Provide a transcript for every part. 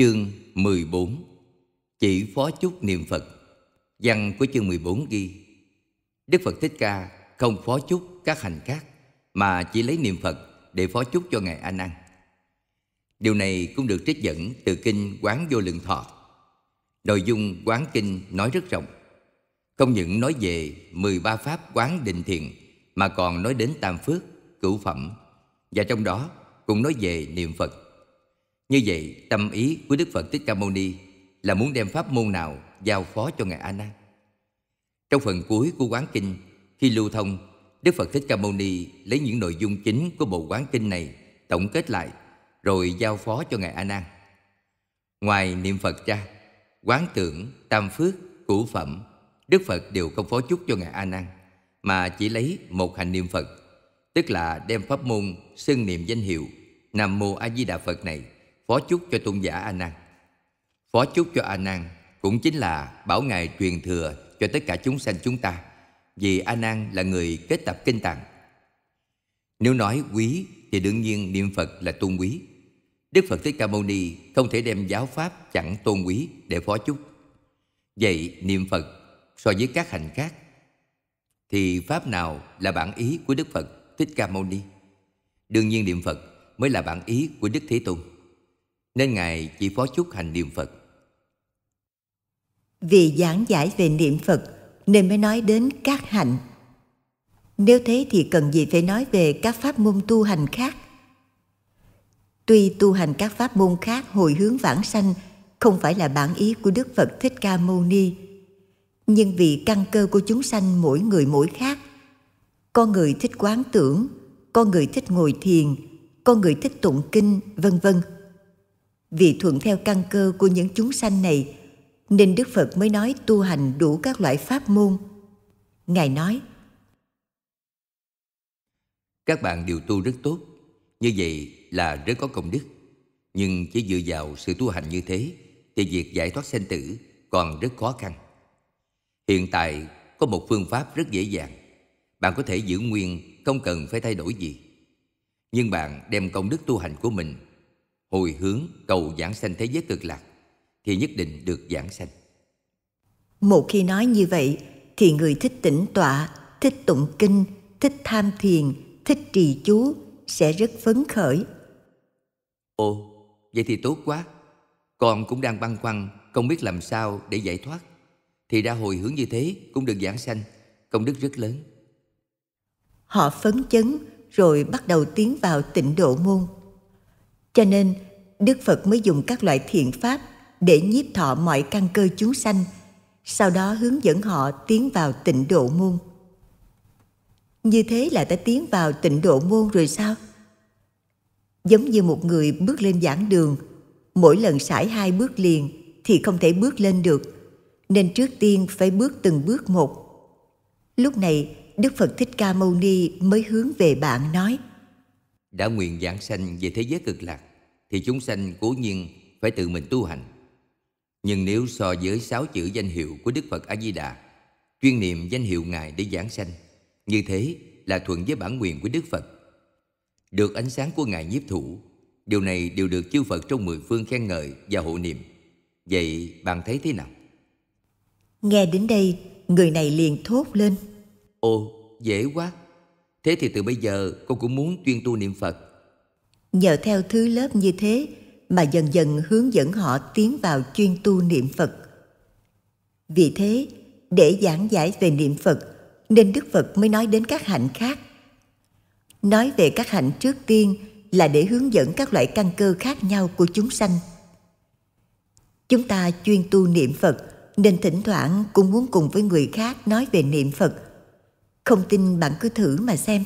Chương 14 Chỉ phó chúc niệm Phật Văn của chương 14 ghi Đức Phật Thích Ca không phó chúc các hành khác Mà chỉ lấy niệm Phật để phó chúc cho Ngài an Nan. Điều này cũng được trích dẫn từ kinh Quán Vô Lượng Thọ Nội dung Quán Kinh nói rất rộng Không những nói về 13 pháp quán định thiền Mà còn nói đến tam phước, cửu phẩm Và trong đó cũng nói về niệm Phật như vậy, tâm ý của Đức Phật Thích Ca Mâu Ni là muốn đem pháp môn nào giao phó cho Ngài A Nan. Trong phần cuối của quán kinh, khi lưu thông, Đức Phật Thích Ca Mâu Ni lấy những nội dung chính của bộ quán kinh này tổng kết lại rồi giao phó cho Ngài A Nan. Ngoài niệm Phật ra, quán tưởng, tam phước, cửu phẩm, Đức Phật đều không phó chúc cho Ngài A Nan mà chỉ lấy một hành niệm Phật, tức là đem pháp môn xưng niệm danh hiệu Nam Mô A Di Đà Phật này phó chúc cho tôn giả A Nan. Phó chúc cho A Nan cũng chính là bảo ngài truyền thừa cho tất cả chúng sanh chúng ta, vì A Nan là người kết tập kinh tạng. Nếu nói quý thì đương nhiên niệm Phật là tôn quý. Đức Phật Thích Ca Mâu Ni không thể đem giáo pháp chẳng tôn quý để phó chúc. Vậy niệm Phật so với các hành khác thì pháp nào là bản ý của Đức Phật Thích Ca Mâu Ni? Đương nhiên niệm Phật mới là bản ý của Đức Thế Tôn nên Ngài chỉ phó chúc hành niệm Phật. Vì giảng giải về niệm Phật nên mới nói đến các hạnh. Nếu thế thì cần gì phải nói về các pháp môn tu hành khác? Tuy tu hành các pháp môn khác hồi hướng vãng sanh không phải là bản ý của Đức Phật Thích Ca Mâu Ni, nhưng vì căn cơ của chúng sanh mỗi người mỗi khác, con người thích quán tưởng, con người thích ngồi thiền, con người thích tụng kinh, vân vân vì thuận theo căn cơ của những chúng sanh này nên đức phật mới nói tu hành đủ các loại pháp môn ngài nói các bạn đều tu rất tốt như vậy là rất có công đức nhưng chỉ dựa vào sự tu hành như thế thì việc giải thoát sanh tử còn rất khó khăn hiện tại có một phương pháp rất dễ dàng bạn có thể giữ nguyên không cần phải thay đổi gì nhưng bạn đem công đức tu hành của mình hồi hướng cầu giảng sanh thế giới cực lạc thì nhất định được giảng sanh. Một khi nói như vậy thì người thích tĩnh tọa, thích tụng kinh, thích tham thiền, thích trì chú sẽ rất phấn khởi. Ồ, vậy thì tốt quá. Con cũng đang băn khoăn không biết làm sao để giải thoát. Thì ra hồi hướng như thế cũng được giảng sanh, công đức rất lớn. Họ phấn chấn rồi bắt đầu tiến vào tịnh độ môn. Cho nên, Đức Phật mới dùng các loại thiện pháp để nhiếp thọ mọi căn cơ chúng sanh, sau đó hướng dẫn họ tiến vào tịnh độ môn. Như thế là ta tiến vào tịnh độ môn rồi sao? Giống như một người bước lên giảng đường, mỗi lần sải hai bước liền thì không thể bước lên được, nên trước tiên phải bước từng bước một. Lúc này, Đức Phật Thích Ca Mâu Ni mới hướng về bạn nói – đã nguyện giảng sanh về thế giới cực lạc thì chúng sanh cố nhiên phải tự mình tu hành. Nhưng nếu so với sáu chữ danh hiệu của Đức Phật A Di Đà, chuyên niệm danh hiệu ngài để giảng sanh, như thế là thuận với bản quyền của Đức Phật. Được ánh sáng của ngài nhiếp thủ, điều này đều được chư Phật trong mười phương khen ngợi và hộ niệm. Vậy bạn thấy thế nào? Nghe đến đây, người này liền thốt lên. Ồ, dễ quá, Thế thì từ bây giờ con cũng muốn chuyên tu niệm Phật. Nhờ theo thứ lớp như thế mà dần dần hướng dẫn họ tiến vào chuyên tu niệm Phật. Vì thế, để giảng giải về niệm Phật nên Đức Phật mới nói đến các hạnh khác. Nói về các hạnh trước tiên là để hướng dẫn các loại căn cơ khác nhau của chúng sanh. Chúng ta chuyên tu niệm Phật nên thỉnh thoảng cũng muốn cùng với người khác nói về niệm Phật – không tin bạn cứ thử mà xem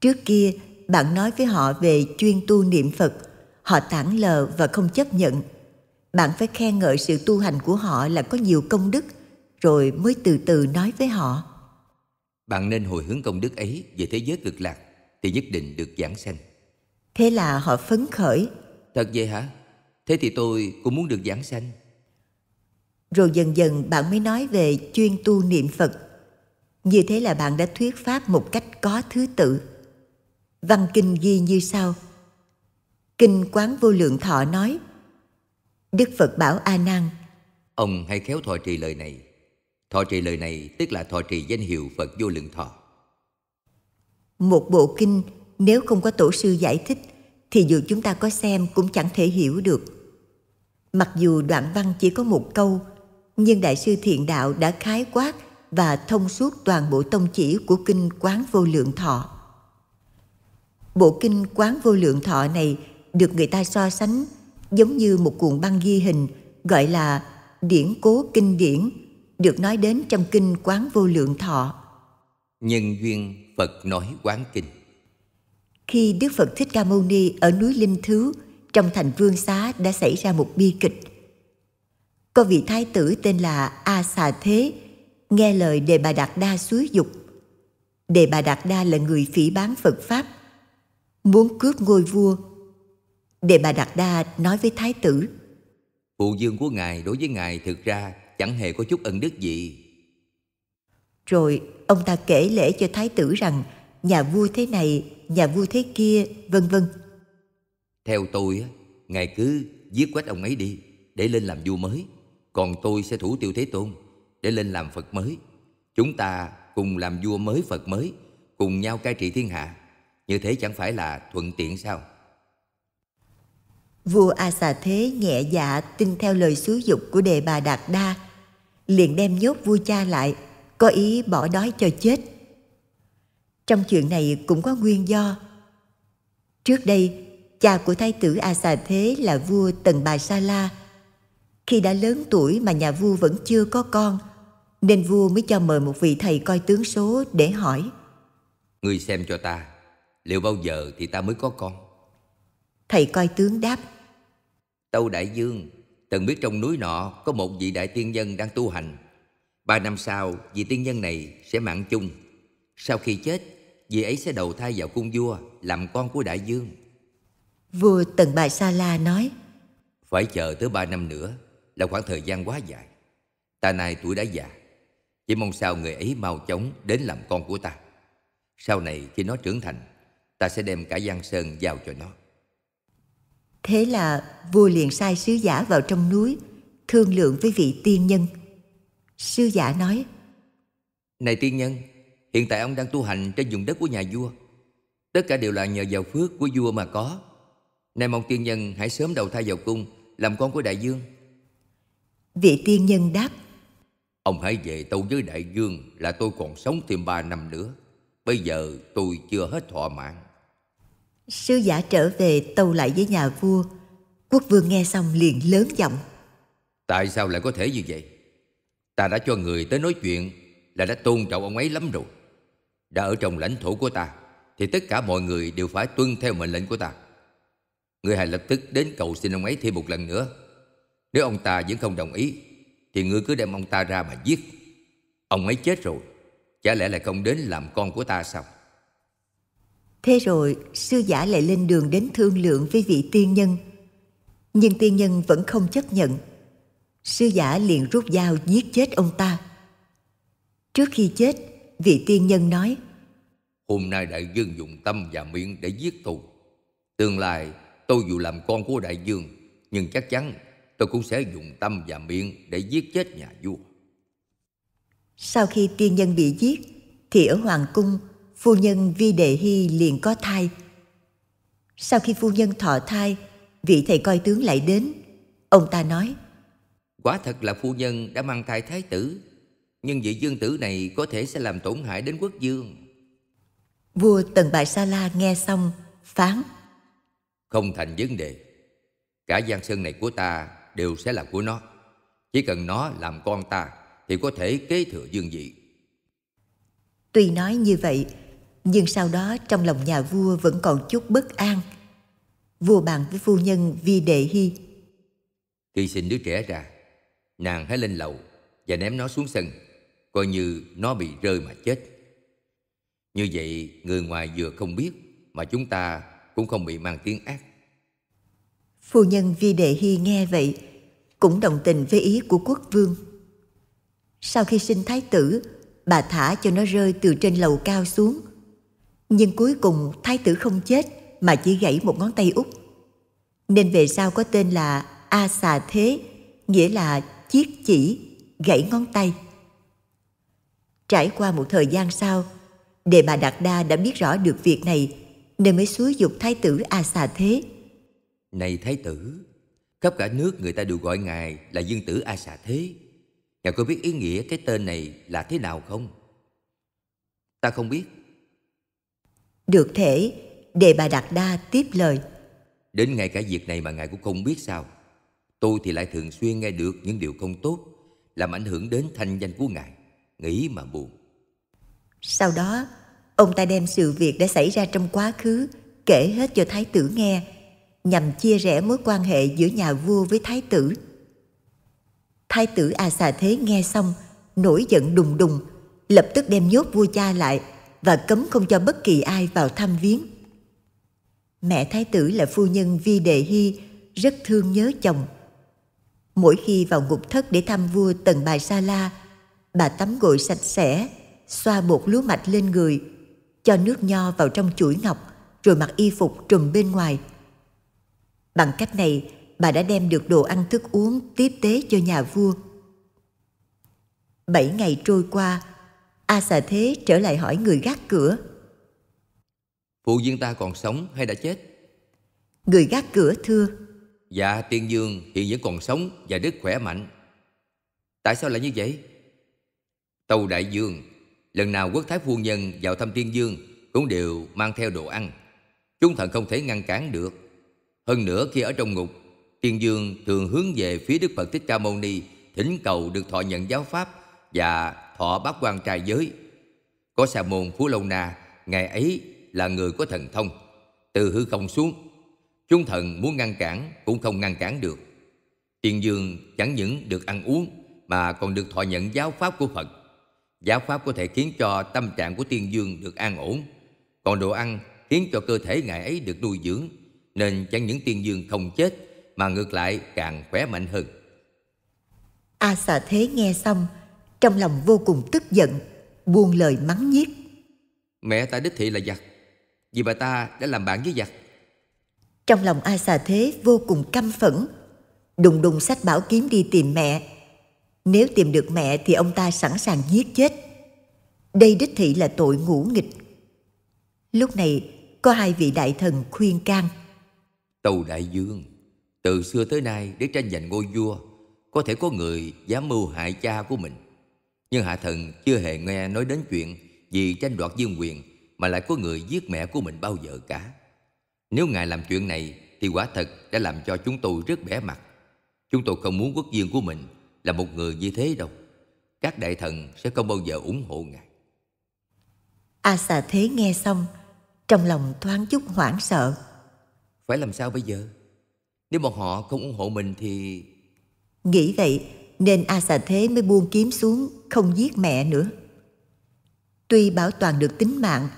trước kia bạn nói với họ về chuyên tu niệm phật họ tản lờ và không chấp nhận bạn phải khen ngợi sự tu hành của họ là có nhiều công đức rồi mới từ từ nói với họ bạn nên hồi hướng công đức ấy về thế giới cực lạc thì nhất định được giảng sanh thế là họ phấn khởi thật vậy hả thế thì tôi cũng muốn được giảng sanh rồi dần dần bạn mới nói về chuyên tu niệm phật như thế là bạn đã thuyết pháp một cách có thứ tự văn kinh ghi như sau kinh quán vô lượng thọ nói đức phật bảo a nan ông hãy khéo thọ trì lời này thọ trì lời này tức là thọ trì danh hiệu phật vô lượng thọ một bộ kinh nếu không có tổ sư giải thích thì dù chúng ta có xem cũng chẳng thể hiểu được mặc dù đoạn văn chỉ có một câu nhưng đại sư thiện đạo đã khái quát và thông suốt toàn bộ tông chỉ của kinh Quán Vô Lượng Thọ. Bộ kinh Quán Vô Lượng Thọ này được người ta so sánh giống như một cuộn băng ghi hình gọi là điển cố kinh điển được nói đến trong kinh Quán Vô Lượng Thọ. Nhân duyên Phật nói quán kinh. Khi Đức Phật Thích Ca Mâu Ni ở núi Linh Thứ trong thành Vương Xá đã xảy ra một bi kịch. Có vị thái tử tên là A Xà Thế nghe lời Đề Bà Đạt Đa xúi dục. Đề Bà Đạt Đa là người phỉ bán Phật Pháp, muốn cướp ngôi vua. Đề Bà Đạt Đa nói với Thái tử, Phụ dương của Ngài đối với Ngài thực ra chẳng hề có chút ân đức gì. Rồi ông ta kể lễ cho Thái tử rằng nhà vua thế này, nhà vua thế kia, vân vân. Theo tôi, Ngài cứ giết quách ông ấy đi để lên làm vua mới. Còn tôi sẽ thủ tiêu Thế Tôn để lên làm Phật mới. Chúng ta cùng làm vua mới Phật mới, cùng nhau cai trị thiên hạ. Như thế chẳng phải là thuận tiện sao? Vua A Xà Thế nhẹ dạ tin theo lời xúi dục của Đề Bà Đạt Đa, liền đem nhốt vua cha lại, có ý bỏ đói cho chết. Trong chuyện này cũng có nguyên do. Trước đây, cha của thái tử A Xà Thế là vua Tần Bà Sa La. Khi đã lớn tuổi mà nhà vua vẫn chưa có con – nên vua mới cho mời một vị thầy coi tướng số để hỏi Ngươi xem cho ta Liệu bao giờ thì ta mới có con Thầy coi tướng đáp Tâu Đại Dương Từng biết trong núi nọ Có một vị đại tiên nhân đang tu hành Ba năm sau vị tiên nhân này sẽ mạng chung Sau khi chết Vị ấy sẽ đầu thai vào cung vua Làm con của Đại Dương Vua Tần Bà Sa La nói Phải chờ tới ba năm nữa Là khoảng thời gian quá dài Ta nay tuổi đã già chỉ mong sao người ấy mau chóng đến làm con của ta. Sau này khi nó trưởng thành, ta sẽ đem cả Giang Sơn giao cho nó. Thế là vua liền sai sứ giả vào trong núi, thương lượng với vị tiên nhân. sứ giả nói, Này tiên nhân, hiện tại ông đang tu hành trên vùng đất của nhà vua. Tất cả đều là nhờ vào phước của vua mà có. Nay mong tiên nhân hãy sớm đầu thai vào cung, làm con của đại dương. Vị tiên nhân đáp, Ông hãy về tâu với đại dương là tôi còn sống thêm ba năm nữa. Bây giờ tôi chưa hết thỏa mãn. Sư giả trở về tâu lại với nhà vua. Quốc vương nghe xong liền lớn giọng. Tại sao lại có thể như vậy? Ta đã cho người tới nói chuyện là đã tôn trọng ông ấy lắm rồi. Đã ở trong lãnh thổ của ta thì tất cả mọi người đều phải tuân theo mệnh lệnh của ta. Người hãy lập tức đến cầu xin ông ấy thêm một lần nữa. Nếu ông ta vẫn không đồng ý thì ngươi cứ đem ông ta ra mà giết. Ông ấy chết rồi, chả lẽ lại không đến làm con của ta sao? Thế rồi, sư giả lại lên đường đến thương lượng với vị tiên nhân. Nhưng tiên nhân vẫn không chấp nhận. Sư giả liền rút dao giết chết ông ta. Trước khi chết, vị tiên nhân nói Hôm nay đại dương dùng tâm và miệng để giết tù. Tương lai, tôi dù làm con của đại dương, nhưng chắc chắn tôi cũng sẽ dùng tâm và miệng để giết chết nhà vua. Sau khi tiên nhân bị giết, thì ở hoàng cung, phu nhân Vi Đề Hy liền có thai. Sau khi phu nhân thọ thai, vị thầy coi tướng lại đến. Ông ta nói, Quả thật là phu nhân đã mang thai thái tử, nhưng vị dương tử này có thể sẽ làm tổn hại đến quốc dương. Vua Tần Bại Sa La nghe xong, phán. Không thành vấn đề. Cả gian sơn này của ta đều sẽ là của nó. Chỉ cần nó làm con ta thì có thể kế thừa dương vị. Tuy nói như vậy, nhưng sau đó trong lòng nhà vua vẫn còn chút bất an. Vua bàn với phu nhân Vi Đệ Hy. Khi sinh đứa trẻ ra, nàng hãy lên lầu và ném nó xuống sân, coi như nó bị rơi mà chết. Như vậy người ngoài vừa không biết mà chúng ta cũng không bị mang tiếng ác. Phu nhân Vi Đệ Hy nghe vậy, cũng đồng tình với ý của quốc vương. Sau khi sinh thái tử, bà thả cho nó rơi từ trên lầu cao xuống. Nhưng cuối cùng thái tử không chết mà chỉ gãy một ngón tay út. Nên về sau có tên là A Xà Thế, nghĩa là chiếc chỉ, gãy ngón tay. Trải qua một thời gian sau, Đề bà Đạt Đa đã biết rõ được việc này nên mới xúi dục thái tử A Xà Thế này Thái tử, khắp cả nước người ta đều gọi ngài là Dương tử A Xà Thế. Nhà có biết ý nghĩa cái tên này là thế nào không? Ta không biết. Được thể, đề bà Đạt Đa tiếp lời. Đến ngay cả việc này mà ngài cũng không biết sao. Tôi thì lại thường xuyên nghe được những điều không tốt, làm ảnh hưởng đến thanh danh của ngài. Nghĩ mà buồn. Sau đó, ông ta đem sự việc đã xảy ra trong quá khứ kể hết cho thái tử nghe nhằm chia rẽ mối quan hệ giữa nhà vua với thái tử. Thái tử A Xà Thế nghe xong, nổi giận đùng đùng, lập tức đem nhốt vua cha lại và cấm không cho bất kỳ ai vào thăm viếng. Mẹ thái tử là phu nhân Vi Đề Hy, rất thương nhớ chồng. Mỗi khi vào ngục thất để thăm vua Tần Bài Sa La, bà tắm gội sạch sẽ, xoa bột lúa mạch lên người, cho nước nho vào trong chuỗi ngọc, rồi mặc y phục trùm bên ngoài – Bằng cách này, bà đã đem được đồ ăn thức uống tiếp tế cho nhà vua. Bảy ngày trôi qua, A Xà Thế trở lại hỏi người gác cửa. Phụ dương ta còn sống hay đã chết? Người gác cửa thưa. Dạ, tiên dương hiện vẫn còn sống và rất khỏe mạnh. Tại sao lại như vậy? Tàu đại dương, lần nào quốc thái phu nhân vào thăm tiên dương cũng đều mang theo đồ ăn. Chúng thần không thể ngăn cản được hơn nữa khi ở trong ngục, tiên Dương thường hướng về phía Đức Phật Thích Ca Mâu Ni thỉnh cầu được thọ nhận giáo pháp và thọ bác quan trai giới. Có xà môn Phú Lâu Na, ngày ấy là người có thần thông, từ hư không xuống. Chúng thần muốn ngăn cản cũng không ngăn cản được. tiên Dương chẳng những được ăn uống mà còn được thọ nhận giáo pháp của Phật. Giáo pháp có thể khiến cho tâm trạng của tiên Dương được an ổn, còn đồ ăn khiến cho cơ thể ngài ấy được nuôi dưỡng nên chẳng những tiên dương không chết mà ngược lại càng khỏe mạnh hơn. A à, xà thế nghe xong, trong lòng vô cùng tức giận, buông lời mắng nhiếc. Mẹ ta đích thị là giặc, vì bà ta đã làm bạn với giặc. Trong lòng A xà thế vô cùng căm phẫn, đùng đùng sách bảo kiếm đi tìm mẹ. Nếu tìm được mẹ thì ông ta sẵn sàng giết chết. Đây đích thị là tội ngũ nghịch. Lúc này có hai vị đại thần khuyên can – Tàu Đại Dương Từ xưa tới nay để tranh giành ngôi vua Có thể có người dám mưu hại cha của mình Nhưng Hạ Thần chưa hề nghe nói đến chuyện Vì tranh đoạt dương quyền Mà lại có người giết mẹ của mình bao giờ cả Nếu ngài làm chuyện này Thì quả thật đã làm cho chúng tôi rất bẻ mặt Chúng tôi không muốn quốc viên của mình Là một người như thế đâu Các đại thần sẽ không bao giờ ủng hộ ngài A à, xà thế nghe xong Trong lòng thoáng chút hoảng sợ phải làm sao bây giờ Nếu bọn họ không ủng hộ mình thì Nghĩ vậy Nên A Xà Thế mới buông kiếm xuống Không giết mẹ nữa Tuy bảo toàn được tính mạng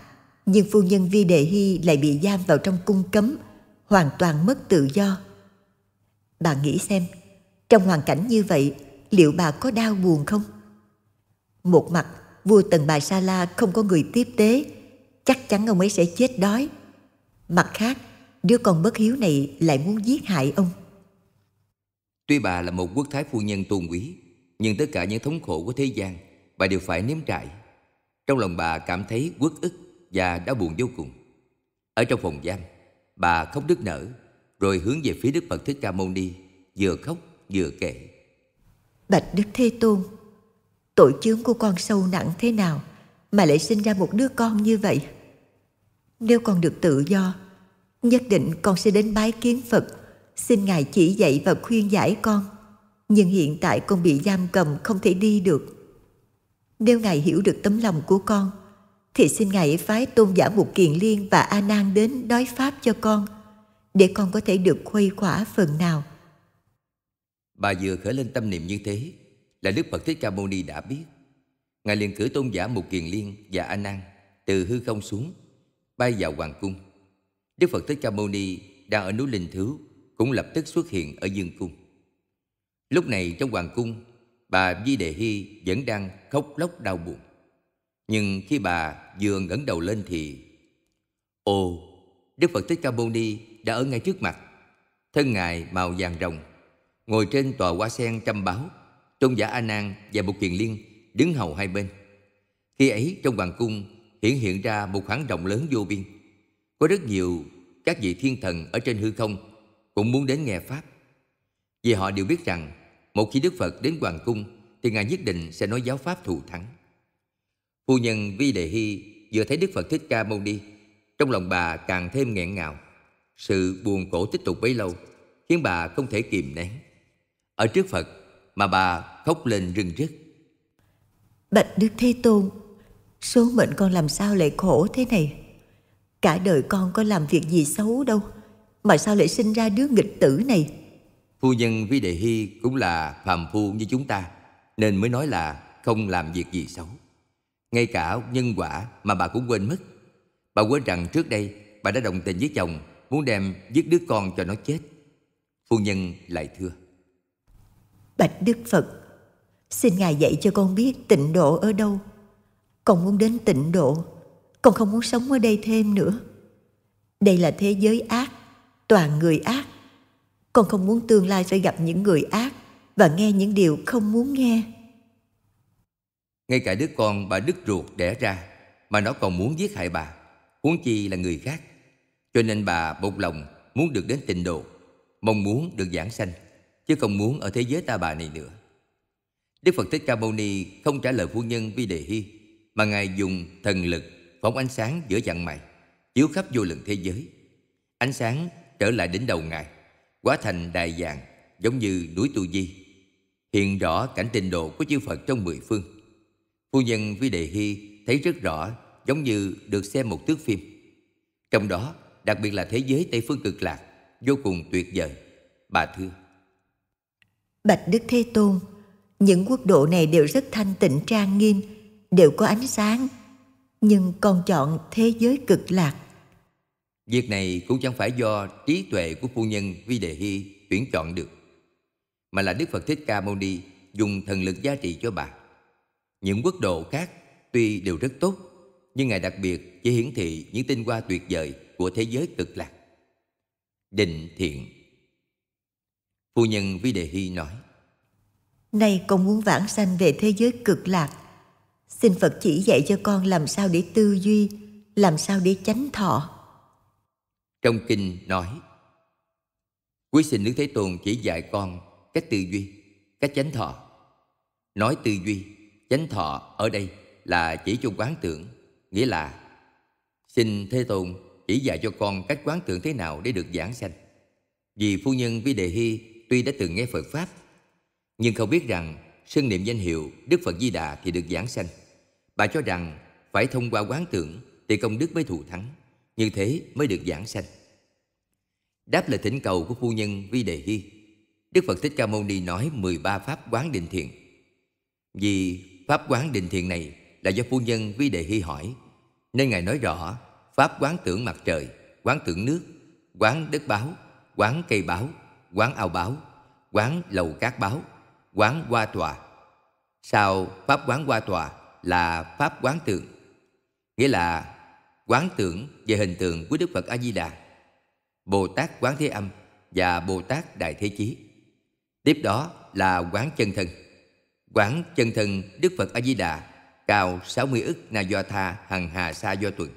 Nhưng phu nhân Vi Đề Hy Lại bị giam vào trong cung cấm Hoàn toàn mất tự do Bà nghĩ xem Trong hoàn cảnh như vậy Liệu bà có đau buồn không Một mặt vua Tần Bà Sa La không có người tiếp tế, chắc chắn ông ấy sẽ chết đói. Mặt khác, đứa con bất hiếu này lại muốn giết hại ông. Tuy bà là một quốc thái phu nhân tôn quý, nhưng tất cả những thống khổ của thế gian bà đều phải nếm trải. Trong lòng bà cảm thấy uất ức và đau buồn vô cùng. Ở trong phòng giam, bà khóc đứt nở, rồi hướng về phía Đức Phật Thích Ca Mâu Ni, vừa khóc vừa kể. Bạch Đức Thế Tôn, tội chướng của con sâu nặng thế nào mà lại sinh ra một đứa con như vậy? Nếu con được tự do, nhất định con sẽ đến bái kiến Phật, xin Ngài chỉ dạy và khuyên giải con. Nhưng hiện tại con bị giam cầm không thể đi được. Nếu Ngài hiểu được tấm lòng của con, thì xin Ngài phái tôn giả Mục Kiền Liên và A Nan đến đói Pháp cho con, để con có thể được khuây khỏa phần nào. Bà vừa khởi lên tâm niệm như thế, là Đức Phật Thích Ca Mâu Ni đã biết. Ngài liền cử tôn giả Mục Kiền Liên và A Nan từ hư không xuống, bay vào hoàng cung Đức Phật Thích Ca Mâu Ni đang ở núi Linh Thứ cũng lập tức xuất hiện ở Dương Cung. Lúc này trong Hoàng Cung, bà Di Đề Hy vẫn đang khóc lóc đau buồn. Nhưng khi bà vừa ngẩng đầu lên thì Ồ, Đức Phật Thích Ca Mâu Ni đã ở ngay trước mặt. Thân Ngài màu vàng rồng, ngồi trên tòa hoa sen trăm báo, tôn giả A Nan và một kiền liên đứng hầu hai bên. Khi ấy trong hoàng cung hiện hiện ra một khoảng rộng lớn vô biên. Có rất nhiều các vị thiên thần ở trên hư không cũng muốn đến nghe Pháp. Vì họ đều biết rằng một khi Đức Phật đến Hoàng Cung thì Ngài nhất định sẽ nói giáo Pháp thù thắng. Phu nhân Vi Đề Hy vừa thấy Đức Phật Thích Ca Mâu Ni, trong lòng bà càng thêm nghẹn ngào. Sự buồn khổ tiếp tục bấy lâu khiến bà không thể kìm nén. Ở trước Phật mà bà khóc lên rưng rức. Bạch Đức Thế Tôn, số mệnh con làm sao lại khổ thế này? Cả đời con có làm việc gì xấu đâu Mà sao lại sinh ra đứa nghịch tử này Phu nhân Vi Đề Hy cũng là phàm phu như chúng ta Nên mới nói là không làm việc gì xấu Ngay cả nhân quả mà bà cũng quên mất Bà quên rằng trước đây bà đã đồng tình với chồng Muốn đem giết đứa con cho nó chết Phu nhân lại thưa Bạch Đức Phật Xin Ngài dạy cho con biết tịnh độ ở đâu Con muốn đến tịnh độ con không muốn sống ở đây thêm nữa đây là thế giới ác toàn người ác con không muốn tương lai sẽ gặp những người ác và nghe những điều không muốn nghe ngay cả đứa con bà đứt ruột đẻ ra mà nó còn muốn giết hại bà huống chi là người khác cho nên bà một lòng muốn được đến tịnh độ mong muốn được giảng sanh chứ không muốn ở thế giới ta bà này nữa đức phật thích ca mâu ni không trả lời phu nhân vi đề hy mà ngài dùng thần lực bóng ánh sáng giữa dặn mày chiếu khắp vô lượng thế giới ánh sáng trở lại đến đầu ngài quá thành đại vàng giống như núi tu di hiện rõ cảnh tình độ của chư phật trong mười phương phu nhân vi đề hy thấy rất rõ giống như được xem một thước phim trong đó đặc biệt là thế giới tây phương cực lạc vô cùng tuyệt vời bà thưa bạch đức thế tôn những quốc độ này đều rất thanh tịnh trang nghiêm đều có ánh sáng nhưng còn chọn thế giới cực lạc. Việc này cũng chẳng phải do trí tuệ của phu nhân Vi Đề Hy tuyển chọn được, mà là Đức Phật Thích Ca Mâu Ni dùng thần lực giá trị cho bà. Những quốc độ khác tuy đều rất tốt, nhưng Ngài đặc biệt chỉ hiển thị những tinh hoa tuyệt vời của thế giới cực lạc. Định thiện Phu nhân Vi Đề Hy nói Này con muốn vãng sanh về thế giới cực lạc Xin Phật chỉ dạy cho con làm sao để tư duy, làm sao để chánh thọ. Trong kinh nói, Quý xin Đức Thế Tôn chỉ dạy con cách tư duy, cách chánh thọ. Nói tư duy, chánh thọ ở đây là chỉ cho quán tưởng, nghĩa là xin Thế Tôn chỉ dạy cho con cách quán tưởng thế nào để được giảng sanh. Vì phu nhân Vi Đề Hy tuy đã từng nghe Phật Pháp, nhưng không biết rằng sân niệm danh hiệu Đức Phật Di Đà thì được giảng sanh. Bà cho rằng phải thông qua quán tưởng thì công đức mới thù thắng, như thế mới được giảng sanh. Đáp lời thỉnh cầu của phu nhân Vi Đề Hy, Đức Phật Thích Ca Mâu Ni nói 13 pháp quán định thiện. Vì pháp quán định thiện này là do phu nhân Vi Đề Hy hỏi, nên Ngài nói rõ pháp quán tưởng mặt trời, quán tưởng nước, quán đất báo, quán cây báo, quán ao báo, quán lầu cát báo, quán qua tòa. Sau pháp quán qua tòa là pháp quán tượng, nghĩa là quán tưởng về hình tượng của Đức Phật A Di Đà, Bồ Tát Quán Thế Âm và Bồ Tát Đại Thế Chí. Tiếp đó là quán chân thân. Quán chân thân Đức Phật A Di Đà cao 60 ức na do tha hằng hà sa do tuần.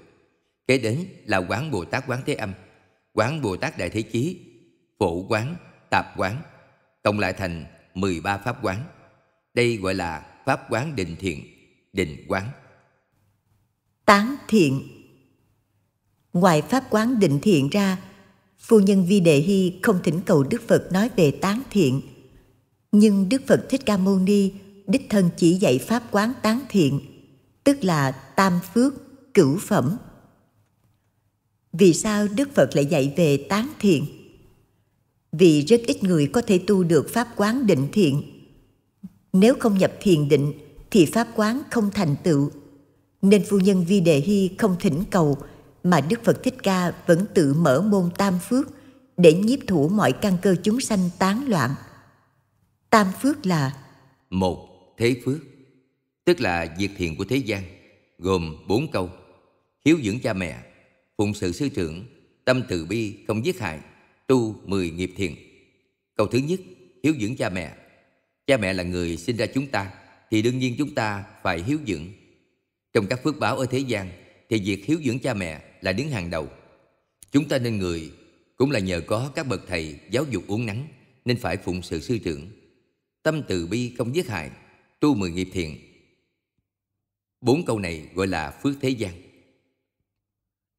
Kế đến là quán Bồ Tát Quán Thế Âm, quán Bồ Tát Đại Thế Chí, phổ quán, tạp quán, cộng lại thành 13 pháp quán. Đây gọi là pháp quán định thiện, định quán. Tán thiện Ngoài pháp quán định thiện ra, phu nhân Vi Đề Hy không thỉnh cầu Đức Phật nói về tán thiện. Nhưng Đức Phật Thích Ca Mâu Ni đích thân chỉ dạy pháp quán tán thiện, tức là tam phước, cửu phẩm. Vì sao Đức Phật lại dạy về tán thiện? vì rất ít người có thể tu được pháp quán định thiện. Nếu không nhập thiền định thì pháp quán không thành tựu. Nên phu nhân Vi Đề Hy không thỉnh cầu mà Đức Phật Thích Ca vẫn tự mở môn tam phước để nhiếp thủ mọi căn cơ chúng sanh tán loạn. Tam phước là một Thế phước tức là việc thiện của thế gian gồm bốn câu hiếu dưỡng cha mẹ phụng sự sư trưởng tâm từ bi không giết hại tu mười nghiệp thiện Câu thứ nhất, hiếu dưỡng cha mẹ. Cha mẹ là người sinh ra chúng ta, thì đương nhiên chúng ta phải hiếu dưỡng. Trong các phước báo ở thế gian, thì việc hiếu dưỡng cha mẹ là đứng hàng đầu. Chúng ta nên người cũng là nhờ có các bậc thầy giáo dục uống nắng nên phải phụng sự sư trưởng. Tâm từ bi không giết hại, tu mười nghiệp thiện. Bốn câu này gọi là phước thế gian.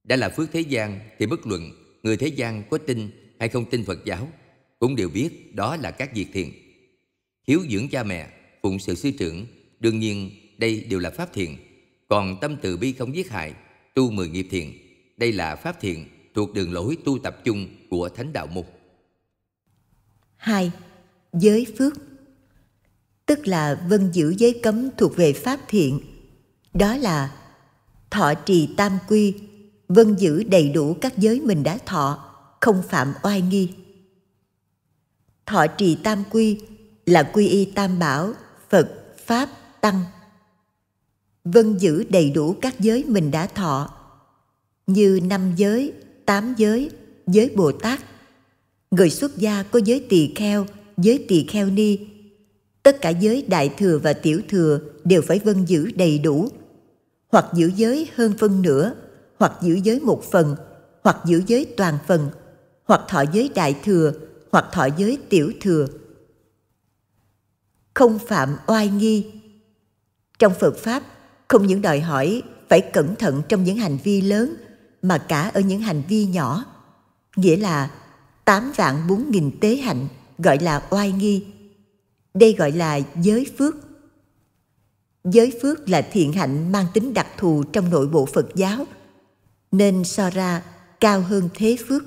Đã là phước thế gian thì bất luận người thế gian có tin hay không tin Phật giáo cũng đều biết đó là các việc thiện. Hiếu dưỡng cha mẹ, phụng sự sư trưởng, đương nhiên đây đều là pháp thiện. Còn tâm từ bi không giết hại, tu mười nghiệp thiện, đây là pháp thiện thuộc đường lối tu tập chung của Thánh Đạo Mục. 2. Giới phước Tức là vân giữ giới cấm thuộc về pháp thiện. Đó là thọ trì tam quy, vân giữ đầy đủ các giới mình đã thọ không phạm oai nghi thọ trì tam quy là quy y tam bảo phật pháp tăng vân giữ đầy đủ các giới mình đã thọ như năm giới tám giới giới bồ tát người xuất gia có giới tỳ kheo giới tỳ kheo ni tất cả giới đại thừa và tiểu thừa đều phải vân giữ đầy đủ hoặc giữ giới hơn phân nửa hoặc giữ giới một phần hoặc giữ giới toàn phần hoặc thọ giới đại thừa hoặc thọ giới tiểu thừa không phạm oai nghi trong phật pháp không những đòi hỏi phải cẩn thận trong những hành vi lớn mà cả ở những hành vi nhỏ nghĩa là tám vạn bốn nghìn tế hạnh gọi là oai nghi đây gọi là giới phước giới phước là thiện hạnh mang tính đặc thù trong nội bộ phật giáo nên so ra cao hơn thế phước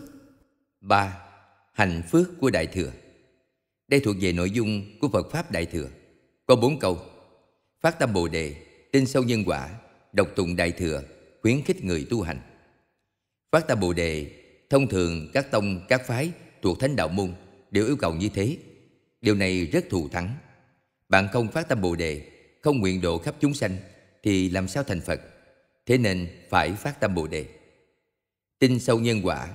3. Hành phước của Đại Thừa Đây thuộc về nội dung của Phật Pháp Đại Thừa. Có bốn câu. Phát tâm Bồ Đề, tin sâu nhân quả, độc tụng Đại Thừa, khuyến khích người tu hành. Phát tâm Bồ Đề, thông thường các tông, các phái thuộc Thánh Đạo Môn đều yêu cầu như thế. Điều này rất thù thắng. Bạn không phát tâm Bồ Đề, không nguyện độ khắp chúng sanh thì làm sao thành Phật? Thế nên phải phát tâm Bồ Đề. Tin sâu nhân quả,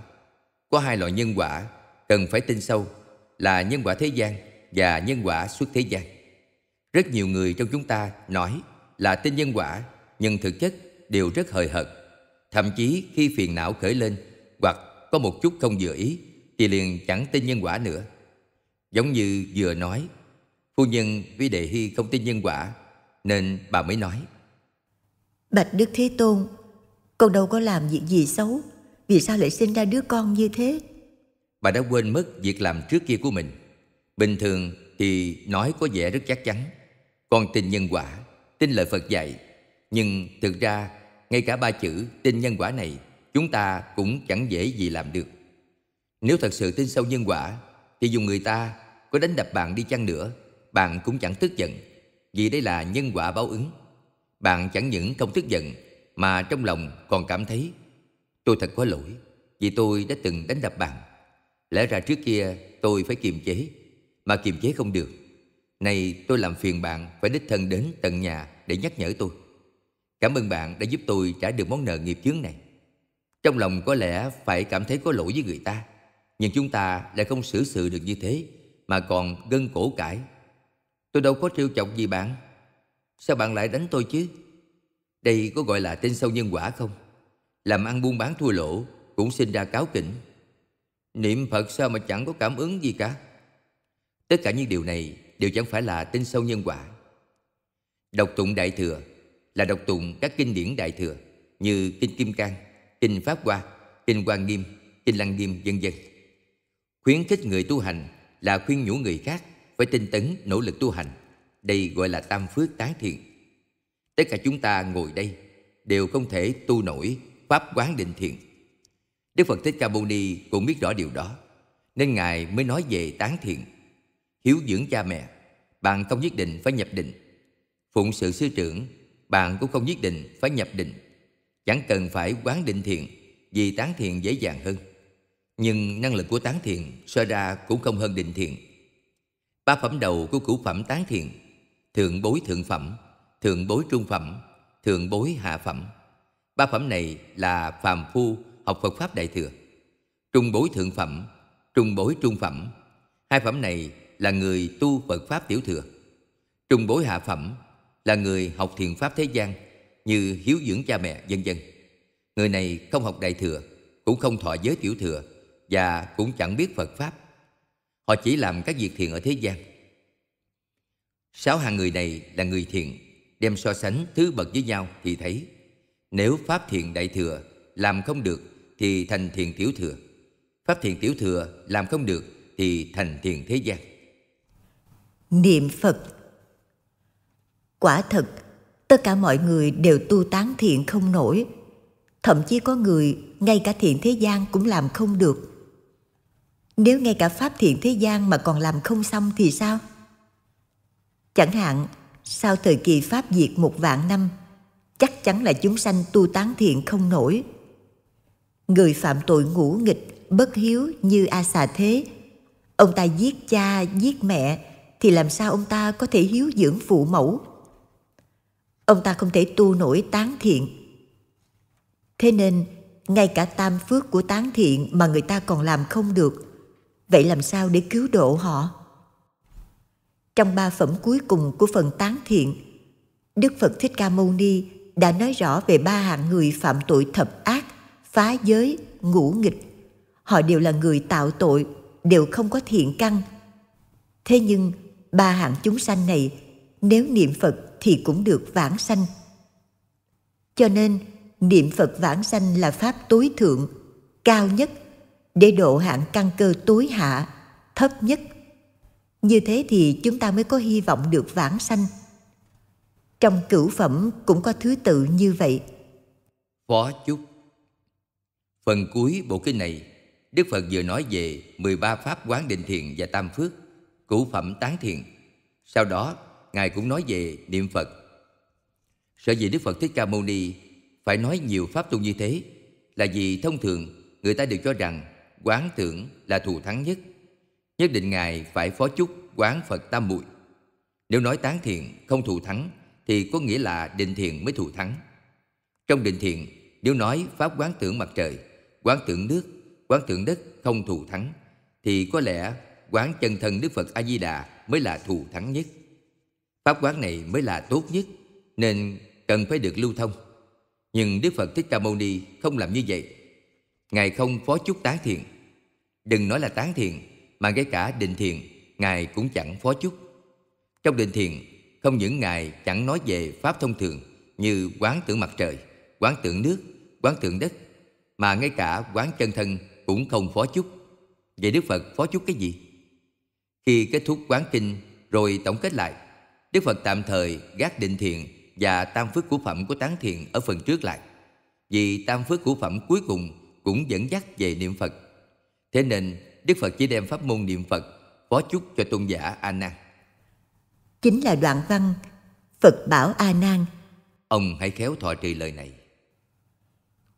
có hai loại nhân quả cần phải tin sâu là nhân quả thế gian và nhân quả xuất thế gian. Rất nhiều người trong chúng ta nói là tin nhân quả nhưng thực chất đều rất hời hợt. Thậm chí khi phiền não khởi lên hoặc có một chút không vừa ý thì liền chẳng tin nhân quả nữa. Giống như vừa nói, phu nhân Vi Đề Hy không tin nhân quả nên bà mới nói. Bạch Đức Thế Tôn, con đâu có làm việc gì xấu vì sao lại sinh ra đứa con như thế? Bà đã quên mất việc làm trước kia của mình. Bình thường thì nói có vẻ rất chắc chắn. Con tin nhân quả, tin lời Phật dạy. Nhưng thực ra, ngay cả ba chữ tin nhân quả này, chúng ta cũng chẳng dễ gì làm được. Nếu thật sự tin sâu nhân quả, thì dù người ta có đánh đập bạn đi chăng nữa, bạn cũng chẳng tức giận, vì đây là nhân quả báo ứng. Bạn chẳng những không tức giận, mà trong lòng còn cảm thấy Tôi thật có lỗi vì tôi đã từng đánh đập bạn. Lẽ ra trước kia tôi phải kiềm chế, mà kiềm chế không được. Nay tôi làm phiền bạn phải đích thân đến tận nhà để nhắc nhở tôi. Cảm ơn bạn đã giúp tôi trả được món nợ nghiệp chướng này. Trong lòng có lẽ phải cảm thấy có lỗi với người ta, nhưng chúng ta lại không xử sự được như thế mà còn gân cổ cãi. Tôi đâu có trêu chọc gì bạn. Sao bạn lại đánh tôi chứ? Đây có gọi là tên sâu nhân quả không? làm ăn buôn bán thua lỗ cũng sinh ra cáo kỉnh niệm phật sao mà chẳng có cảm ứng gì cả tất cả những điều này đều chẳng phải là tin sâu nhân quả đọc tụng đại thừa là đọc tụng các kinh điển đại thừa như kinh kim cang kinh pháp hoa kinh quan nghiêm kinh lăng nghiêm vân vân khuyến khích người tu hành là khuyên nhủ người khác phải tinh tấn nỗ lực tu hành đây gọi là tam phước tái thiện tất cả chúng ta ngồi đây đều không thể tu nổi Pháp quán định thiền. Đức Phật Thích Ca Mâu Ni cũng biết rõ điều đó, nên Ngài mới nói về tán thiền. Hiếu dưỡng cha mẹ, bạn không nhất định phải nhập định. Phụng sự sư trưởng, bạn cũng không nhất định phải nhập định. Chẳng cần phải quán định thiền, vì tán thiền dễ dàng hơn. Nhưng năng lực của tán thiền so ra cũng không hơn định thiền. Ba phẩm đầu của cửu phẩm tán thiền, thượng bối thượng phẩm, thượng bối trung phẩm, thượng bối hạ phẩm. Ba phẩm này là phàm phu học Phật Pháp Đại Thừa, trung bối thượng phẩm, trung bối trung phẩm. Hai phẩm này là người tu Phật Pháp Tiểu Thừa. Trung bối hạ phẩm là người học thiền Pháp thế gian như hiếu dưỡng cha mẹ, vân vân. Người này không học Đại Thừa, cũng không thọ giới Tiểu Thừa và cũng chẳng biết Phật Pháp. Họ chỉ làm các việc thiền ở thế gian. Sáu hàng người này là người thiện, đem so sánh thứ bậc với nhau thì thấy nếu Pháp Thiền Đại Thừa làm không được thì thành thiền tiểu thừa. Pháp thiền tiểu thừa làm không được thì thành thiền thế gian. Niệm Phật Quả thật, tất cả mọi người đều tu tán thiện không nổi. Thậm chí có người ngay cả thiện thế gian cũng làm không được. Nếu ngay cả pháp thiện thế gian mà còn làm không xong thì sao? Chẳng hạn, sau thời kỳ Pháp diệt một vạn năm – chắc chắn là chúng sanh tu tán thiện không nổi. Người phạm tội ngũ nghịch, bất hiếu như A Xà Thế, ông ta giết cha, giết mẹ thì làm sao ông ta có thể hiếu dưỡng phụ mẫu? Ông ta không thể tu nổi tán thiện. Thế nên, ngay cả tam phước của tán thiện mà người ta còn làm không được, vậy làm sao để cứu độ họ? Trong ba phẩm cuối cùng của phần tán thiện, Đức Phật Thích Ca Mâu Ni đã nói rõ về ba hạng người phạm tội thập ác, phá giới, ngũ nghịch. Họ đều là người tạo tội, đều không có thiện căn. Thế nhưng, ba hạng chúng sanh này, nếu niệm Phật thì cũng được vãng sanh. Cho nên, niệm Phật vãng sanh là pháp tối thượng, cao nhất, để độ hạng căn cơ tối hạ, thấp nhất. Như thế thì chúng ta mới có hy vọng được vãng sanh. Trong cửu phẩm cũng có thứ tự như vậy. Phó chúc Phần cuối bộ kinh này, Đức Phật vừa nói về 13 pháp quán định thiền và tam phước, cửu phẩm tán thiền. Sau đó, Ngài cũng nói về niệm Phật. Sở dĩ Đức Phật Thích Ca Mâu Ni phải nói nhiều pháp tu như thế là vì thông thường người ta đều cho rằng quán tưởng là thù thắng nhất. Nhất định Ngài phải phó chúc quán Phật tam muội. Nếu nói tán thiền không thù thắng thì có nghĩa là định thiền mới thù thắng. Trong định thiền, nếu nói pháp quán tưởng mặt trời, quán tưởng nước, quán tưởng đất không thù thắng, thì có lẽ quán chân thân Đức Phật A-di-đà mới là thù thắng nhất. Pháp quán này mới là tốt nhất, nên cần phải được lưu thông. Nhưng Đức Phật Thích Ca Mâu Ni không làm như vậy. Ngài không phó chúc tán thiền. Đừng nói là tán thiền, mà ngay cả định thiền, Ngài cũng chẳng phó chúc. Trong định thiền, không những Ngài chẳng nói về Pháp thông thường như quán tưởng mặt trời, quán tưởng nước, quán tưởng đất, mà ngay cả quán chân thân cũng không phó chúc. Vậy Đức Phật phó chúc cái gì? Khi kết thúc quán kinh rồi tổng kết lại, Đức Phật tạm thời gác định thiền và tam phước của phẩm của tán thiền ở phần trước lại. Vì tam phước của phẩm cuối cùng cũng dẫn dắt về niệm Phật. Thế nên Đức Phật chỉ đem pháp môn niệm Phật phó chúc cho tôn giả A Nan chính là đoạn văn Phật bảo A Nan Ông hãy khéo thọ trì lời này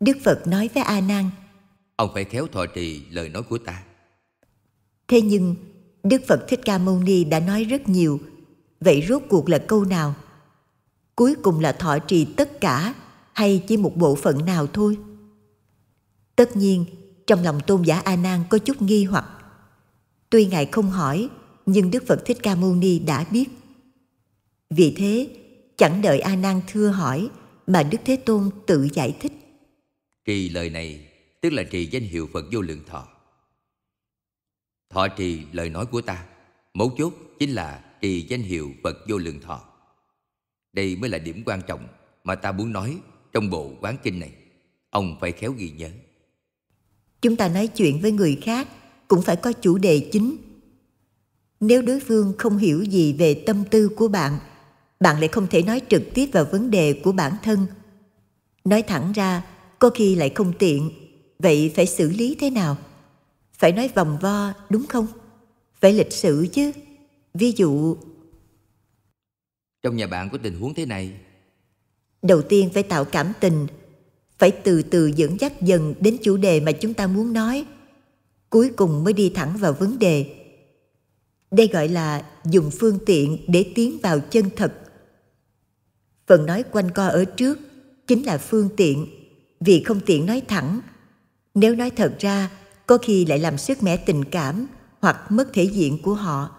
Đức Phật nói với A Nan Ông phải khéo thọ trì lời nói của ta Thế nhưng Đức Phật Thích Ca Mâu Ni đã nói rất nhiều Vậy rốt cuộc là câu nào? Cuối cùng là thọ trì tất cả hay chỉ một bộ phận nào thôi? Tất nhiên, trong lòng tôn giả A Nan có chút nghi hoặc. Tuy ngài không hỏi, nhưng Đức Phật Thích Ca Mâu Ni đã biết. Vì thế, chẳng đợi A Nan thưa hỏi mà Đức Thế Tôn tự giải thích. Trì lời này tức là trì danh hiệu Phật vô lượng thọ. Thọ trì lời nói của ta, mấu chốt chính là trì danh hiệu Phật vô lượng thọ. Đây mới là điểm quan trọng mà ta muốn nói trong bộ quán kinh này. Ông phải khéo ghi nhớ. Chúng ta nói chuyện với người khác cũng phải có chủ đề chính. Nếu đối phương không hiểu gì về tâm tư của bạn bạn lại không thể nói trực tiếp vào vấn đề của bản thân nói thẳng ra có khi lại không tiện vậy phải xử lý thế nào phải nói vòng vo đúng không phải lịch sự chứ ví dụ trong nhà bạn có tình huống thế này đầu tiên phải tạo cảm tình phải từ từ dẫn dắt dần đến chủ đề mà chúng ta muốn nói cuối cùng mới đi thẳng vào vấn đề đây gọi là dùng phương tiện để tiến vào chân thật phần nói quanh co ở trước chính là phương tiện vì không tiện nói thẳng nếu nói thật ra có khi lại làm sức mẻ tình cảm hoặc mất thể diện của họ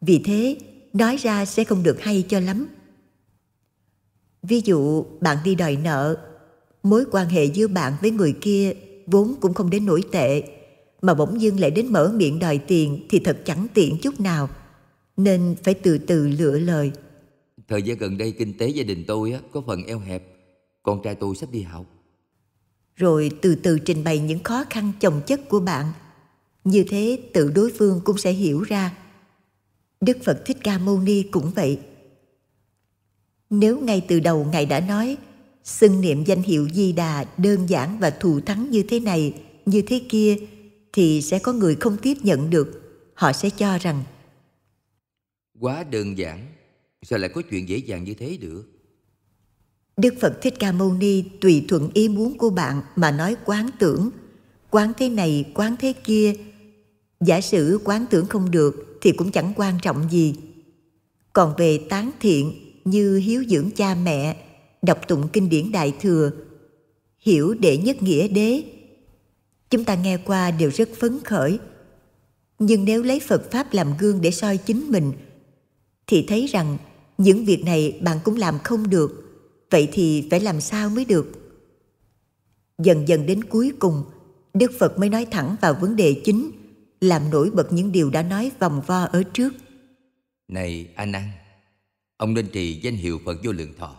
vì thế nói ra sẽ không được hay cho lắm ví dụ bạn đi đòi nợ mối quan hệ giữa bạn với người kia vốn cũng không đến nổi tệ mà bỗng dưng lại đến mở miệng đòi tiền thì thật chẳng tiện chút nào nên phải từ từ lựa lời Thời gian gần đây kinh tế gia đình tôi á có phần eo hẹp, con trai tôi sắp đi học. Rồi từ từ trình bày những khó khăn chồng chất của bạn. Như thế tự đối phương cũng sẽ hiểu ra. Đức Phật Thích Ca Mâu Ni cũng vậy. Nếu ngay từ đầu Ngài đã nói xưng niệm danh hiệu Di Đà đơn giản và thù thắng như thế này, như thế kia thì sẽ có người không tiếp nhận được. Họ sẽ cho rằng quá đơn giản Sao lại có chuyện dễ dàng như thế được? Đức Phật Thích Ca Mâu Ni tùy thuận ý muốn của bạn mà nói quán tưởng, quán thế này, quán thế kia. Giả sử quán tưởng không được thì cũng chẳng quan trọng gì. Còn về tán thiện như hiếu dưỡng cha mẹ, đọc tụng kinh điển Đại Thừa, hiểu đệ nhất nghĩa đế, chúng ta nghe qua đều rất phấn khởi. Nhưng nếu lấy Phật Pháp làm gương để soi chính mình, thì thấy rằng những việc này bạn cũng làm không được vậy thì phải làm sao mới được dần dần đến cuối cùng đức phật mới nói thẳng vào vấn đề chính làm nổi bật những điều đã nói vòng vo ở trước này a nan ông nên trì danh hiệu phật vô lượng thọ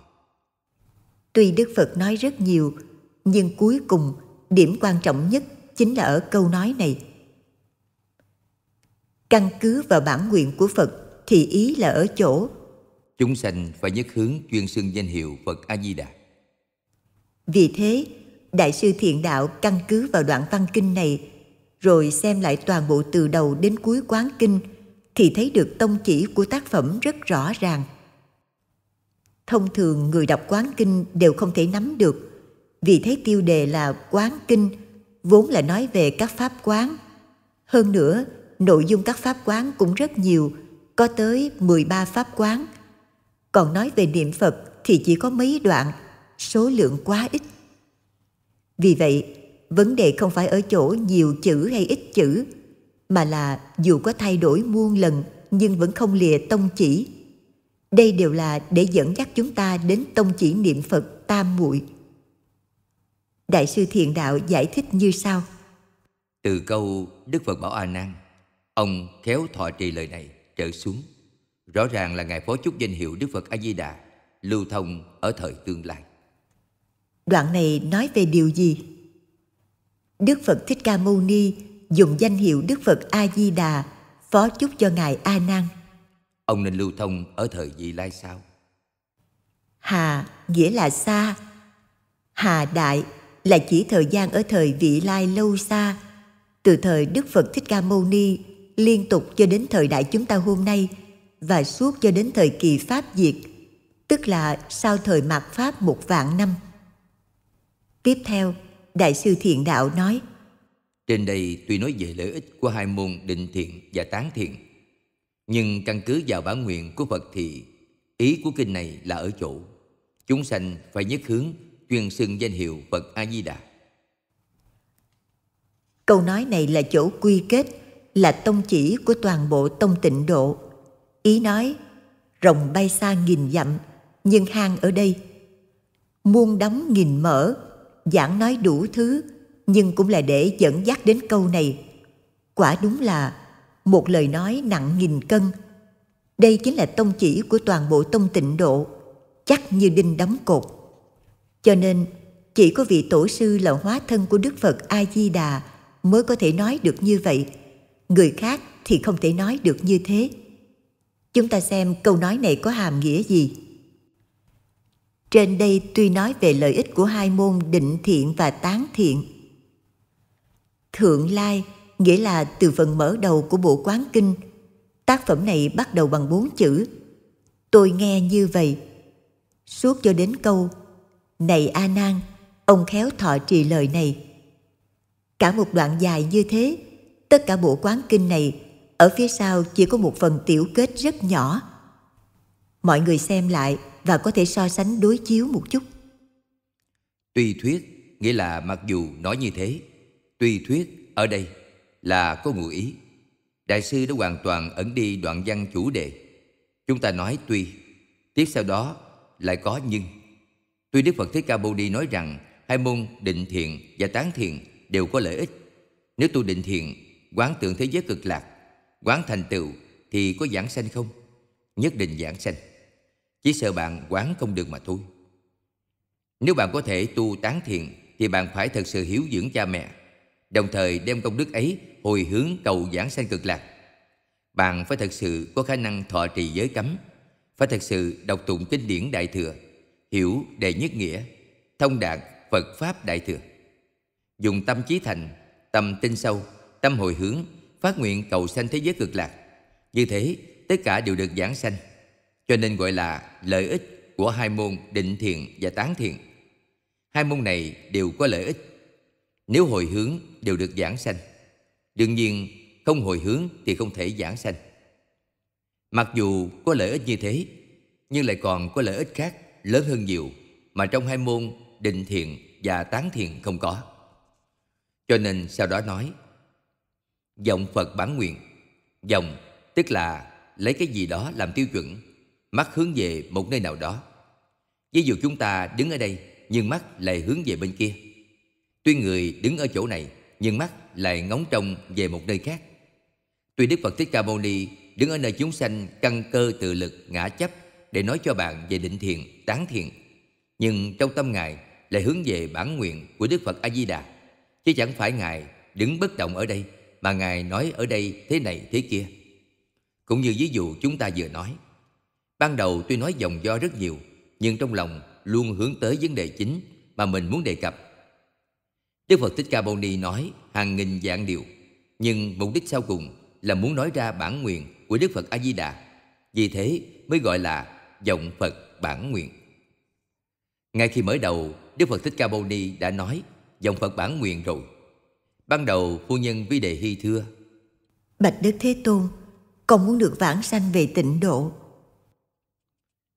tuy đức phật nói rất nhiều nhưng cuối cùng điểm quan trọng nhất chính là ở câu nói này căn cứ vào bản nguyện của phật thì ý là ở chỗ chúng sanh phải nhất hướng chuyên xưng danh hiệu Phật A Di Đà. Vì thế, đại sư Thiện Đạo căn cứ vào đoạn văn kinh này rồi xem lại toàn bộ từ đầu đến cuối quán kinh thì thấy được tông chỉ của tác phẩm rất rõ ràng. Thông thường người đọc quán kinh đều không thể nắm được vì thấy tiêu đề là quán kinh vốn là nói về các pháp quán. Hơn nữa, nội dung các pháp quán cũng rất nhiều, có tới 13 pháp quán – còn nói về niệm phật thì chỉ có mấy đoạn số lượng quá ít vì vậy vấn đề không phải ở chỗ nhiều chữ hay ít chữ mà là dù có thay đổi muôn lần nhưng vẫn không lìa tông chỉ đây đều là để dẫn dắt chúng ta đến tông chỉ niệm phật tam muội đại sư thiền đạo giải thích như sau từ câu đức phật bảo a nan ông khéo thọ trì lời này trở xuống Rõ ràng là Ngài phó chúc danh hiệu Đức Phật A-di-đà lưu thông ở thời tương lai. Đoạn này nói về điều gì? Đức Phật Thích Ca Mâu Ni dùng danh hiệu Đức Phật A-di-đà phó chúc cho Ngài A Nan. Ông nên lưu thông ở thời vị lai sao? Hà nghĩa là xa. Hà đại là chỉ thời gian ở thời vị lai lâu xa. Từ thời Đức Phật Thích Ca Mâu Ni liên tục cho đến thời đại chúng ta hôm nay và suốt cho đến thời kỳ Pháp diệt, tức là sau thời mạt Pháp một vạn năm. Tiếp theo, Đại sư Thiện Đạo nói Trên đây tuy nói về lợi ích của hai môn định thiện và tán thiện Nhưng căn cứ vào bản nguyện của Phật thì ý của kinh này là ở chỗ Chúng sanh phải nhất hướng truyền xưng danh hiệu Phật A-di-đà Câu nói này là chỗ quy kết, là tông chỉ của toàn bộ tông tịnh độ ý nói rồng bay xa nghìn dặm nhưng hang ở đây muôn đóng nghìn mở giảng nói đủ thứ nhưng cũng là để dẫn dắt đến câu này quả đúng là một lời nói nặng nghìn cân đây chính là tông chỉ của toàn bộ tông tịnh độ chắc như đinh đóng cột cho nên chỉ có vị tổ sư là hóa thân của đức phật a di đà mới có thể nói được như vậy người khác thì không thể nói được như thế Chúng ta xem câu nói này có hàm nghĩa gì. Trên đây tuy nói về lợi ích của hai môn định thiện và tán thiện. Thượng Lai nghĩa là từ phần mở đầu của bộ quán kinh. Tác phẩm này bắt đầu bằng bốn chữ. Tôi nghe như vậy. Suốt cho đến câu Này A Nan, ông khéo thọ trì lời này. Cả một đoạn dài như thế, tất cả bộ quán kinh này ở phía sau chỉ có một phần tiểu kết rất nhỏ. Mọi người xem lại và có thể so sánh đối chiếu một chút. Tuy thuyết nghĩa là mặc dù nói như thế, tuy thuyết ở đây là có ngụ ý. Đại sư đã hoàn toàn ẩn đi đoạn văn chủ đề. Chúng ta nói tuy, tiếp sau đó lại có nhưng. Tuy Đức Phật Thích Ca Mâu Ni nói rằng hai môn định thiện và tán thiện đều có lợi ích. Nếu tu định thiện, quán tượng thế giới cực lạc, quán thành tựu thì có giảng sanh không? Nhất định giảng sanh. Chỉ sợ bạn quán không được mà thôi. Nếu bạn có thể tu tán thiện thì bạn phải thật sự hiếu dưỡng cha mẹ, đồng thời đem công đức ấy hồi hướng cầu giảng sanh cực lạc. Bạn phải thật sự có khả năng thọ trì giới cấm, phải thật sự đọc tụng kinh điển đại thừa, hiểu đề nhất nghĩa, thông đạt Phật pháp đại thừa. Dùng tâm trí thành, tâm tinh sâu, tâm hồi hướng phát nguyện cầu sanh thế giới cực lạc. Như thế, tất cả đều được giảng sanh. Cho nên gọi là lợi ích của hai môn định thiền và tán thiền. Hai môn này đều có lợi ích. Nếu hồi hướng đều được giảng sanh. Đương nhiên, không hồi hướng thì không thể giảng sanh. Mặc dù có lợi ích như thế, nhưng lại còn có lợi ích khác lớn hơn nhiều mà trong hai môn định thiền và tán thiền không có. Cho nên sau đó nói Dòng Phật bản nguyện Dòng tức là lấy cái gì đó làm tiêu chuẩn Mắt hướng về một nơi nào đó Ví dụ chúng ta đứng ở đây Nhưng mắt lại hướng về bên kia Tuy người đứng ở chỗ này Nhưng mắt lại ngóng trông về một nơi khác Tuy Đức Phật Thích Ca Mâu Ni đứng ở nơi chúng sanh căn cơ tự lực ngã chấp để nói cho bạn về định thiền, tán thiền. Nhưng trong tâm Ngài lại hướng về bản nguyện của Đức Phật A-di-đà, chứ chẳng phải Ngài đứng bất động ở đây mà Ngài nói ở đây thế này thế kia. Cũng như ví dụ chúng ta vừa nói, ban đầu tôi nói dòng do rất nhiều, nhưng trong lòng luôn hướng tới vấn đề chính mà mình muốn đề cập. Đức Phật Thích Ca Mâu Ni nói hàng nghìn dạng điều, nhưng mục đích sau cùng là muốn nói ra bản nguyện của Đức Phật A Di Đà. Vì thế mới gọi là dòng Phật bản nguyện. Ngay khi mở đầu, Đức Phật Thích Ca Mâu Ni đã nói dòng Phật bản nguyện rồi. Ban đầu phu nhân Vi Đề Hy thưa Bạch Đức Thế Tôn con muốn được vãng sanh về tịnh độ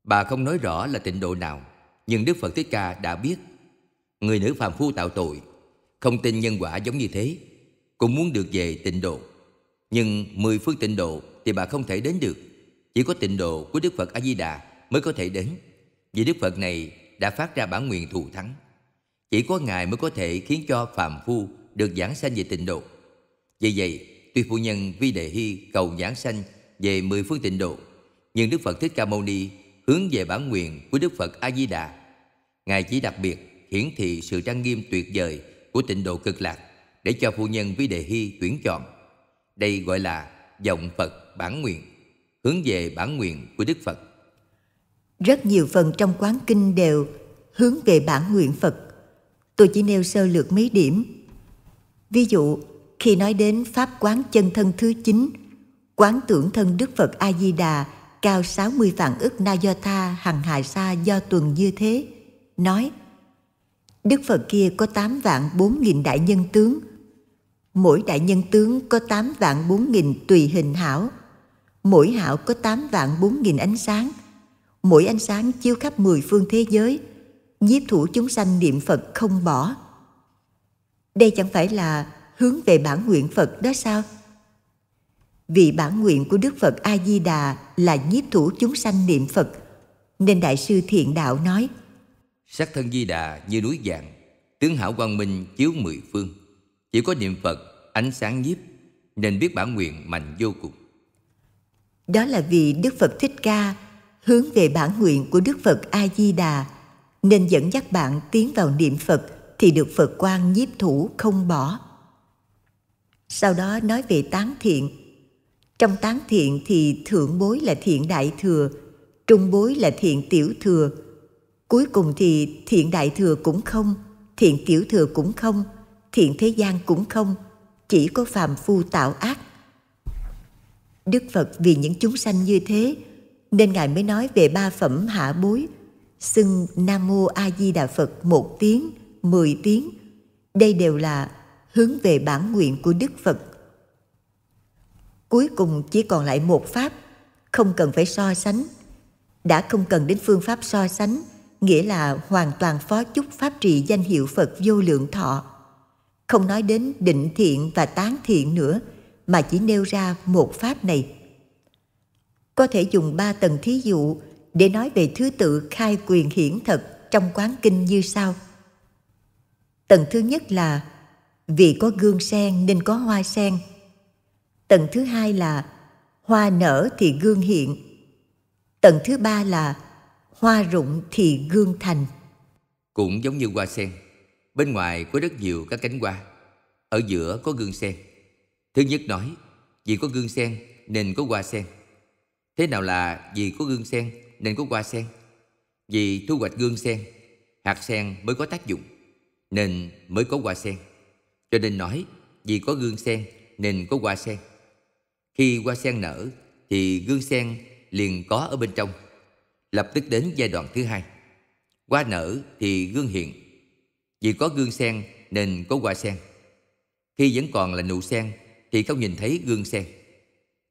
Bà không nói rõ là tịnh độ nào Nhưng Đức Phật Thích Ca đã biết Người nữ phàm phu tạo tội Không tin nhân quả giống như thế Cũng muốn được về tịnh độ Nhưng mười phương tịnh độ Thì bà không thể đến được Chỉ có tịnh độ của Đức Phật A-di-đà Mới có thể đến Vì Đức Phật này đã phát ra bản nguyện thù thắng Chỉ có Ngài mới có thể khiến cho phàm phu được giảng sanh về tịnh độ. Vì vậy, tuy phu nhân Vi Đề Hy cầu giảng sanh về mười phương tịnh độ, nhưng Đức Phật Thích Ca Mâu Ni hướng về bản nguyện của Đức Phật A Di Đà. Ngài chỉ đặc biệt hiển thị sự trang nghiêm tuyệt vời của tịnh độ cực lạc để cho phu nhân Vi Đề Hy tuyển chọn. Đây gọi là vọng Phật bản nguyện, hướng về bản nguyện của Đức Phật. Rất nhiều phần trong quán kinh đều hướng về bản nguyện Phật. Tôi chỉ nêu sơ lược mấy điểm Ví dụ, khi nói đến pháp quán chân thân thứ 9, quán tưởng thân Đức Phật A Di Đà cao 60 vạn ức na do tha hằng hà sa do tuần như thế, nói: Đức Phật kia có 8 vạn 4 nghìn đại nhân tướng. Mỗi đại nhân tướng có 8 vạn 4 nghìn tùy hình hảo. Mỗi hảo có 8 vạn 4 nghìn ánh sáng. Mỗi ánh sáng chiếu khắp mười phương thế giới. Nhiếp thủ chúng sanh niệm Phật không bỏ. Đây chẳng phải là hướng về bản nguyện Phật đó sao? Vì bản nguyện của Đức Phật A Di Đà là nhiếp thủ chúng sanh niệm Phật, nên đại sư Thiện Đạo nói: Sắc thân Di Đà như núi vàng, tướng hảo quang minh chiếu mười phương, chỉ có niệm Phật ánh sáng nhiếp nên biết bản nguyện mạnh vô cùng. Đó là vì Đức Phật Thích Ca hướng về bản nguyện của Đức Phật A Di Đà nên dẫn dắt bạn tiến vào niệm Phật thì được Phật quan nhiếp thủ không bỏ. Sau đó nói về tán thiện. Trong tán thiện thì thượng bối là thiện đại thừa, trung bối là thiện tiểu thừa. Cuối cùng thì thiện đại thừa cũng không, thiện tiểu thừa cũng không, thiện thế gian cũng không, chỉ có phàm phu tạo ác. Đức Phật vì những chúng sanh như thế nên Ngài mới nói về ba phẩm hạ bối, xưng Nam Mô A Di Đà Phật một tiếng – 10 tiếng. Đây đều là hướng về bản nguyện của Đức Phật. Cuối cùng chỉ còn lại một pháp, không cần phải so sánh. Đã không cần đến phương pháp so sánh, nghĩa là hoàn toàn phó chúc pháp trị danh hiệu Phật vô lượng thọ. Không nói đến định thiện và tán thiện nữa, mà chỉ nêu ra một pháp này. Có thể dùng ba tầng thí dụ để nói về thứ tự khai quyền hiển thật trong quán kinh như sau – Tầng thứ nhất là vì có gương sen nên có hoa sen. Tầng thứ hai là hoa nở thì gương hiện. Tầng thứ ba là hoa rụng thì gương thành. Cũng giống như hoa sen, bên ngoài có rất nhiều các cánh hoa, ở giữa có gương sen. Thứ nhất nói, vì có gương sen nên có hoa sen. Thế nào là vì có gương sen nên có hoa sen? Vì thu hoạch gương sen, hạt sen mới có tác dụng nên mới có hoa sen. Cho nên nói vì có gương sen nên có hoa sen. Khi hoa sen nở thì gương sen liền có ở bên trong. Lập tức đến giai đoạn thứ hai. Hoa nở thì gương hiện. Vì có gương sen nên có hoa sen. Khi vẫn còn là nụ sen thì không nhìn thấy gương sen.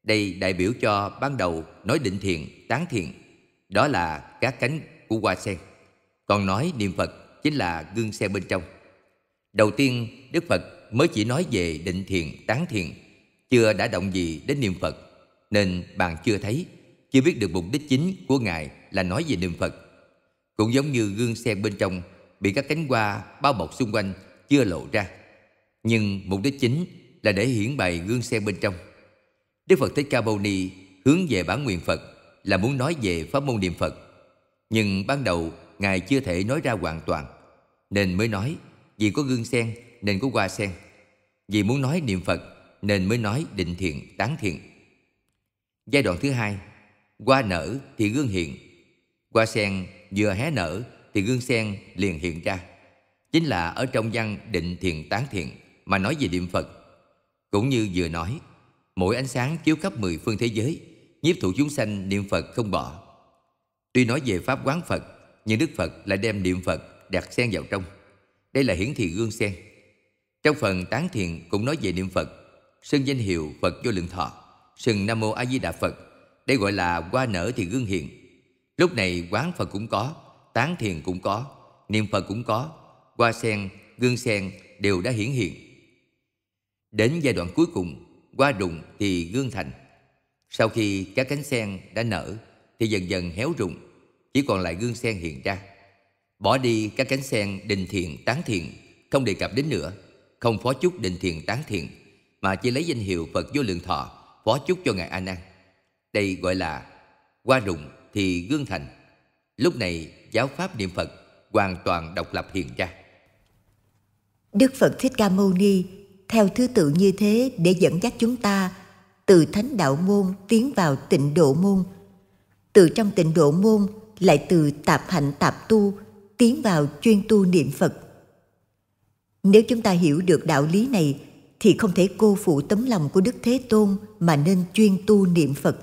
Đây đại biểu cho ban đầu nói định thiện, tán thiện. Đó là các cánh của hoa sen. Còn nói niệm Phật chính là gương xe bên trong. Đầu tiên, Đức Phật mới chỉ nói về định thiền, tán thiền, chưa đã động gì đến niệm Phật, nên bạn chưa thấy, chưa biết được mục đích chính của Ngài là nói về niệm Phật. Cũng giống như gương xe bên trong bị các cánh hoa bao bọc xung quanh chưa lộ ra. Nhưng mục đích chính là để hiển bày gương xe bên trong. Đức Phật Thích Ca Mâu Ni hướng về bản nguyện Phật là muốn nói về pháp môn niệm Phật. Nhưng ban đầu Ngài chưa thể nói ra hoàn toàn Nên mới nói Vì có gương sen nên có hoa sen Vì muốn nói niệm Phật Nên mới nói định thiện, tán thiện Giai đoạn thứ hai Hoa nở thì gương hiện Hoa sen vừa hé nở Thì gương sen liền hiện ra Chính là ở trong văn định thiện tán thiện Mà nói về niệm Phật Cũng như vừa nói Mỗi ánh sáng chiếu khắp mười phương thế giới Nhiếp thủ chúng sanh niệm Phật không bỏ Tuy nói về Pháp quán Phật như Đức Phật lại đem niệm Phật đặt xen vào trong. Đây là hiển thị gương xen. Trong phần tán thiền cũng nói về niệm Phật, xưng danh hiệu Phật vô lượng thọ, xưng Nam Mô A Di Đà Phật. Đây gọi là qua nở thì gương hiện. Lúc này quán Phật cũng có, tán thiền cũng có, niệm Phật cũng có, qua sen, gương sen đều đã hiển hiện. Đến giai đoạn cuối cùng, qua đụng thì gương thành. Sau khi các cánh sen đã nở thì dần dần héo rụng chỉ còn lại gương sen hiện ra. Bỏ đi các cánh sen đình thiền tán thiền, không đề cập đến nữa, không phó chúc đình thiền tán thiền, mà chỉ lấy danh hiệu Phật vô lượng thọ phó chúc cho Ngài A Nan. Đây gọi là qua rụng thì gương thành. Lúc này giáo pháp niệm Phật hoàn toàn độc lập hiện ra. Đức Phật Thích Ca Mâu Ni theo thứ tự như thế để dẫn dắt chúng ta từ thánh đạo môn tiến vào tịnh độ môn. Từ trong tịnh độ môn lại từ tạp hạnh tạp tu tiến vào chuyên tu niệm Phật. Nếu chúng ta hiểu được đạo lý này thì không thể cô phụ tấm lòng của Đức Thế Tôn mà nên chuyên tu niệm Phật.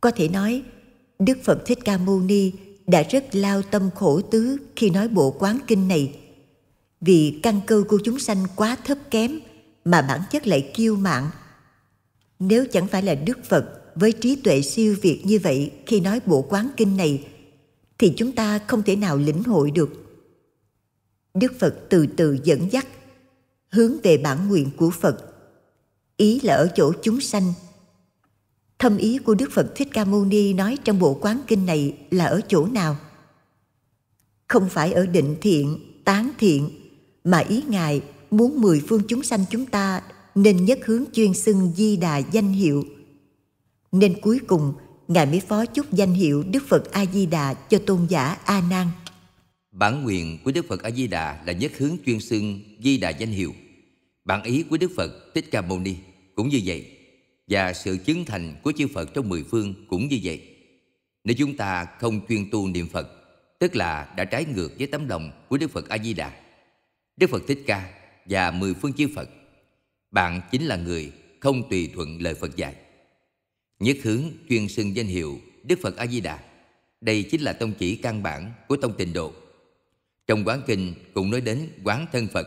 Có thể nói, Đức Phật Thích Ca Mâu Ni đã rất lao tâm khổ tứ khi nói bộ quán kinh này vì căn cơ của chúng sanh quá thấp kém mà bản chất lại kiêu mạn. Nếu chẳng phải là Đức Phật với trí tuệ siêu việt như vậy khi nói bộ quán kinh này thì chúng ta không thể nào lĩnh hội được đức phật từ từ dẫn dắt hướng về bản nguyện của phật ý là ở chỗ chúng sanh thâm ý của đức phật thích ca mâu ni nói trong bộ quán kinh này là ở chỗ nào không phải ở định thiện tán thiện mà ý ngài muốn mười phương chúng sanh chúng ta nên nhất hướng chuyên xưng di đà danh hiệu nên cuối cùng ngài mới phó chúc danh hiệu Đức Phật A Di Đà cho tôn giả A Nan. Bản quyền của Đức Phật A Di Đà là nhất hướng chuyên xưng Di Đà danh hiệu. Bản ý của Đức Phật Thích Ca Mâu Ni cũng như vậy và sự chứng thành của chư Phật trong mười phương cũng như vậy. Nếu chúng ta không chuyên tu niệm Phật, tức là đã trái ngược với tấm lòng của Đức Phật A Di Đà, Đức Phật Thích Ca và mười phương chư Phật, bạn chính là người không tùy thuận lời Phật dạy. Nhất hướng chuyên xưng danh hiệu Đức Phật A-di-đà. Đây chính là tông chỉ căn bản của tông tịnh độ. Trong quán kinh cũng nói đến quán thân Phật,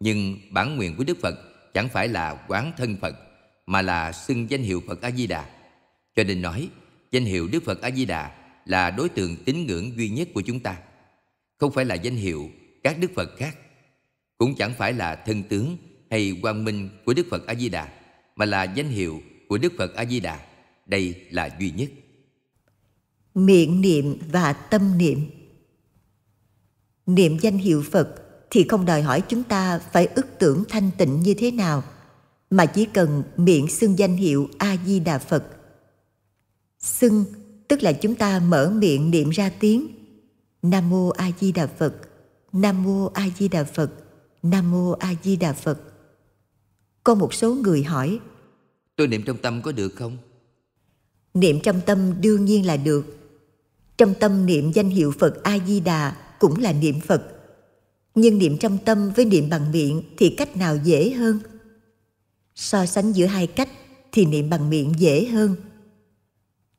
nhưng bản nguyện của Đức Phật chẳng phải là quán thân Phật, mà là xưng danh hiệu Phật A-di-đà. Cho nên nói, danh hiệu Đức Phật A-di-đà là đối tượng tín ngưỡng duy nhất của chúng ta, không phải là danh hiệu các Đức Phật khác, cũng chẳng phải là thân tướng hay quang minh của Đức Phật A-di-đà, mà là danh hiệu của Đức Phật A-di-đà đây là duy nhất miệng niệm và tâm niệm niệm danh hiệu phật thì không đòi hỏi chúng ta phải ức tưởng thanh tịnh như thế nào mà chỉ cần miệng xưng danh hiệu a di đà phật xưng tức là chúng ta mở miệng niệm ra tiếng nam mô a di đà phật nam mô a di đà phật nam mô a di đà phật có một số người hỏi tôi niệm trong tâm có được không niệm trong tâm đương nhiên là được trong tâm niệm danh hiệu phật a di đà cũng là niệm phật nhưng niệm trong tâm với niệm bằng miệng thì cách nào dễ hơn so sánh giữa hai cách thì niệm bằng miệng dễ hơn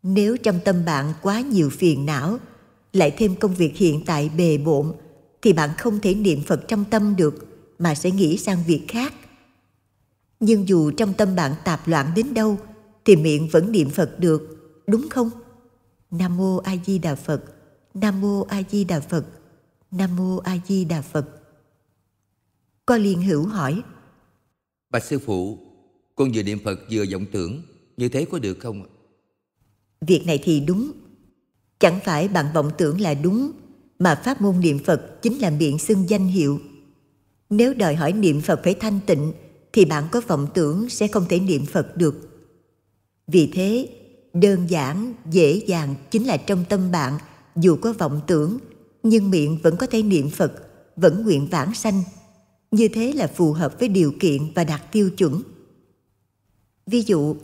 nếu trong tâm bạn quá nhiều phiền não lại thêm công việc hiện tại bề bộn thì bạn không thể niệm phật trong tâm được mà sẽ nghĩ sang việc khác nhưng dù trong tâm bạn tạp loạn đến đâu thì miệng vẫn niệm Phật được, đúng không? Nam mô A Di Đà Phật. Nam mô A Di Đà Phật. Nam mô A Di Đà Phật. Có liên hữu hỏi: Bạch sư phụ, con vừa niệm Phật vừa vọng tưởng, như thế có được không Việc này thì đúng. Chẳng phải bạn vọng tưởng là đúng, mà pháp môn niệm Phật chính là miệng xưng danh hiệu. Nếu đòi hỏi niệm Phật phải thanh tịnh, thì bạn có vọng tưởng sẽ không thể niệm Phật được vì thế đơn giản dễ dàng chính là trong tâm bạn dù có vọng tưởng nhưng miệng vẫn có thể niệm phật vẫn nguyện vãng sanh như thế là phù hợp với điều kiện và đạt tiêu chuẩn ví dụ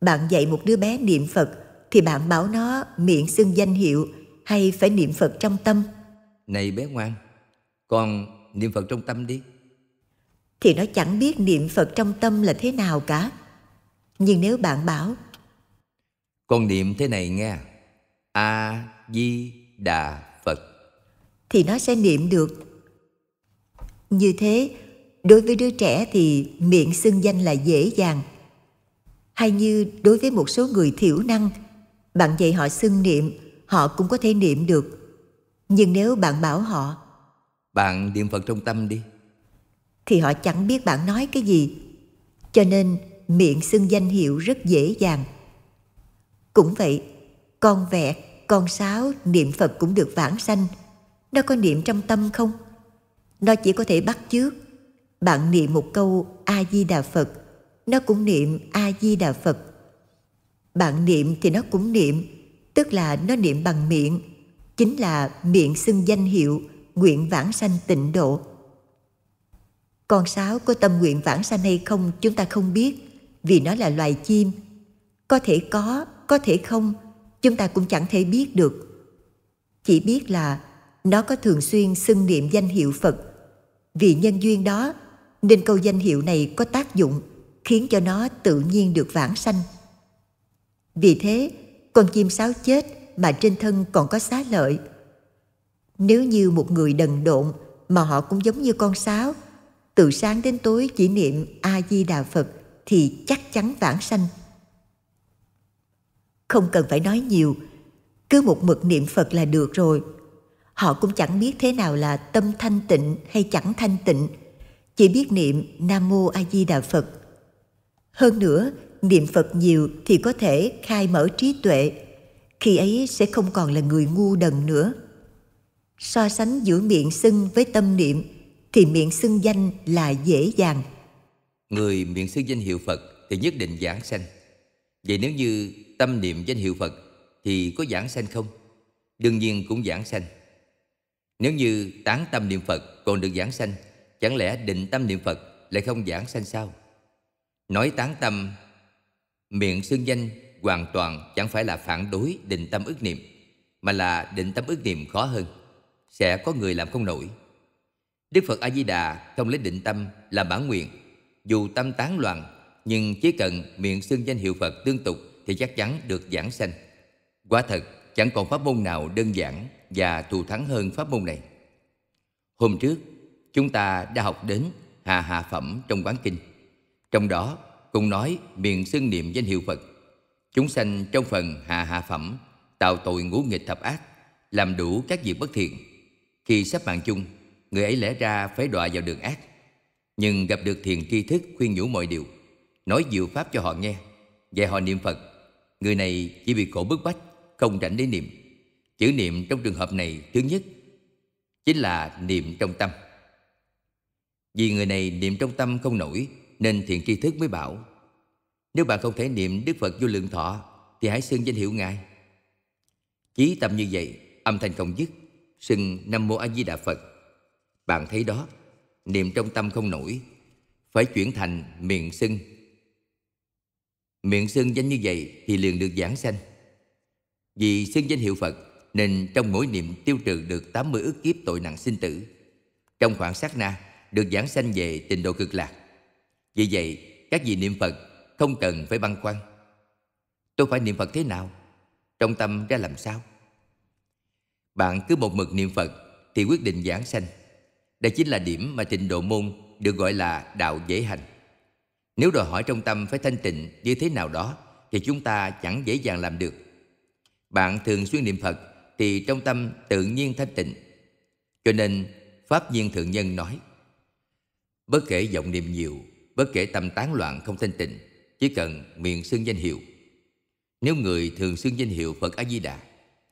bạn dạy một đứa bé niệm phật thì bạn bảo nó miệng xưng danh hiệu hay phải niệm phật trong tâm này bé ngoan con niệm phật trong tâm đi thì nó chẳng biết niệm phật trong tâm là thế nào cả nhưng nếu bạn bảo Con niệm thế này nghe A-di-đà Phật Thì nó sẽ niệm được Như thế Đối với đứa trẻ thì miệng xưng danh là dễ dàng Hay như đối với một số người thiểu năng Bạn dạy họ xưng niệm Họ cũng có thể niệm được Nhưng nếu bạn bảo họ Bạn niệm Phật trong tâm đi Thì họ chẳng biết bạn nói cái gì Cho nên miệng xưng danh hiệu rất dễ dàng cũng vậy con vẹt con sáo niệm phật cũng được vãng sanh nó có niệm trong tâm không nó chỉ có thể bắt chước bạn niệm một câu a di đà phật nó cũng niệm a di đà phật bạn niệm thì nó cũng niệm tức là nó niệm bằng miệng chính là miệng xưng danh hiệu nguyện vãng sanh tịnh độ con sáo có tâm nguyện vãng sanh hay không chúng ta không biết vì nó là loài chim có thể có có thể không chúng ta cũng chẳng thể biết được chỉ biết là nó có thường xuyên xưng niệm danh hiệu phật vì nhân duyên đó nên câu danh hiệu này có tác dụng khiến cho nó tự nhiên được vãng sanh vì thế con chim sáo chết mà trên thân còn có xá lợi nếu như một người đần độn mà họ cũng giống như con sáo từ sáng đến tối chỉ niệm a di đà phật thì chắc chắn vãng sanh. Không cần phải nói nhiều, cứ một mực niệm Phật là được rồi. Họ cũng chẳng biết thế nào là tâm thanh tịnh hay chẳng thanh tịnh, chỉ biết niệm Nam mô A Di Đà Phật. Hơn nữa, niệm Phật nhiều thì có thể khai mở trí tuệ, khi ấy sẽ không còn là người ngu đần nữa. So sánh giữa miệng xưng với tâm niệm thì miệng xưng danh là dễ dàng Người miệng xưng danh hiệu Phật thì nhất định giảng sanh. Vậy nếu như tâm niệm danh hiệu Phật thì có giảng sanh không? Đương nhiên cũng giảng sanh. Nếu như tán tâm niệm Phật còn được giảng sanh, chẳng lẽ định tâm niệm Phật lại không giảng sanh sao? Nói tán tâm, miệng xưng danh hoàn toàn chẳng phải là phản đối định tâm ức niệm, mà là định tâm ức niệm khó hơn. Sẽ có người làm không nổi. Đức Phật A-di-đà không lấy định tâm làm bản nguyện dù tâm tán loạn nhưng chỉ cần miệng xưng danh hiệu Phật tương tục thì chắc chắn được giảng sanh. Quả thật, chẳng còn pháp môn nào đơn giản và thù thắng hơn pháp môn này. Hôm trước, chúng ta đã học đến Hà Hạ Phẩm trong Quán Kinh. Trong đó, cùng nói miệng xưng niệm danh hiệu Phật. Chúng sanh trong phần hạ Hạ Phẩm tạo tội ngũ nghịch thập ác, làm đủ các việc bất thiện. Khi sắp mạng chung, người ấy lẽ ra phải đọa vào đường ác nhưng gặp được thiền tri thức khuyên nhủ mọi điều nói diệu pháp cho họ nghe dạy họ niệm phật người này chỉ bị khổ bức bách không rảnh để niệm chữ niệm trong trường hợp này thứ nhất chính là niệm trong tâm vì người này niệm trong tâm không nổi nên thiền tri thức mới bảo nếu bạn không thể niệm đức phật vô lượng thọ thì hãy xưng danh hiệu ngài chí tâm như vậy âm thanh không dứt xưng nam mô a di đà phật bạn thấy đó niệm trong tâm không nổi, phải chuyển thành miệng sưng. Miệng sưng danh như vậy thì liền được giảng sanh. Vì xưng danh hiệu Phật nên trong mỗi niệm tiêu trừ được 80 ức kiếp tội nặng sinh tử. Trong khoảng sát na được giảng sanh về trình độ cực lạc. Vì vậy, các vị niệm Phật không cần phải băn khoăn. Tôi phải niệm Phật thế nào? Trong tâm ra làm sao? Bạn cứ một mực niệm Phật thì quyết định giảng sanh. Đây chính là điểm mà trình độ môn được gọi là đạo dễ hành. Nếu đòi hỏi trong tâm phải thanh tịnh như thế nào đó thì chúng ta chẳng dễ dàng làm được. Bạn thường xuyên niệm Phật thì trong tâm tự nhiên thanh tịnh. Cho nên Pháp Nhiên Thượng Nhân nói Bất kể giọng niệm nhiều, bất kể tâm tán loạn không thanh tịnh, chỉ cần miệng xưng danh hiệu. Nếu người thường xưng danh hiệu Phật A-di-đà,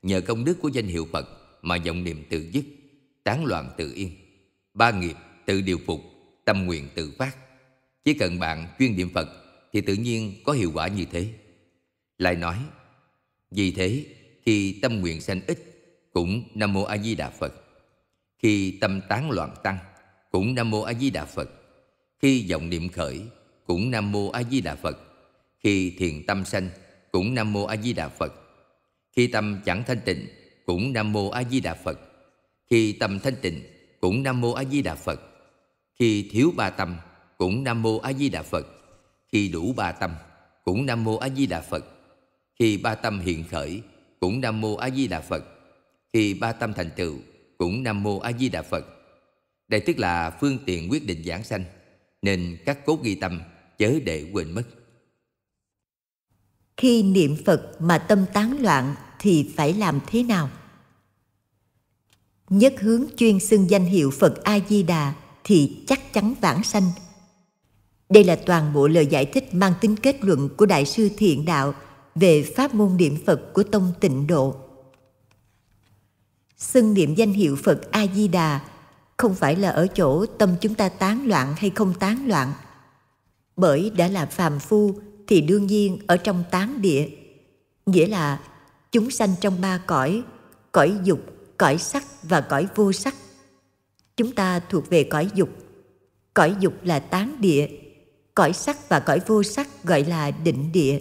nhờ công đức của danh hiệu Phật mà vọng niệm tự dứt, tán loạn tự yên ba nghiệp tự điều phục, tâm nguyện tự phát. Chỉ cần bạn chuyên niệm Phật thì tự nhiên có hiệu quả như thế. Lại nói, vì thế khi tâm nguyện sanh ít cũng Nam Mô A Di Đà Phật. Khi tâm tán loạn tăng cũng Nam Mô A Di Đà Phật. Khi vọng niệm khởi cũng Nam Mô A Di Đà Phật. Khi thiền tâm sanh cũng Nam Mô A Di Đà Phật. Khi tâm chẳng thanh tịnh cũng Nam Mô A Di Đà Phật. Khi tâm thanh tịnh cũng Nam Mô A Di Đà Phật. Khi thiếu ba tâm cũng Nam Mô A Di Đà Phật. Khi đủ ba tâm cũng Nam Mô A Di Đà Phật. Khi ba tâm hiện khởi cũng Nam Mô A Di Đà Phật. Khi ba tâm thành tựu cũng Nam Mô A Di Đà Phật. Đây tức là phương tiện quyết định giảng sanh, nên các cốt ghi tâm chớ để quên mất. Khi niệm Phật mà tâm tán loạn thì phải làm thế nào? nhất hướng chuyên xưng danh hiệu Phật A Di Đà thì chắc chắn vãng sanh. Đây là toàn bộ lời giải thích mang tính kết luận của đại sư Thiện Đạo về pháp môn niệm Phật của tông Tịnh độ. Xưng niệm danh hiệu Phật A Di Đà không phải là ở chỗ tâm chúng ta tán loạn hay không tán loạn. Bởi đã là phàm phu thì đương nhiên ở trong tán địa, nghĩa là chúng sanh trong ba cõi, cõi dục, cõi sắc và cõi vô sắc. Chúng ta thuộc về cõi dục. Cõi dục là tán địa, cõi sắc và cõi vô sắc gọi là định địa.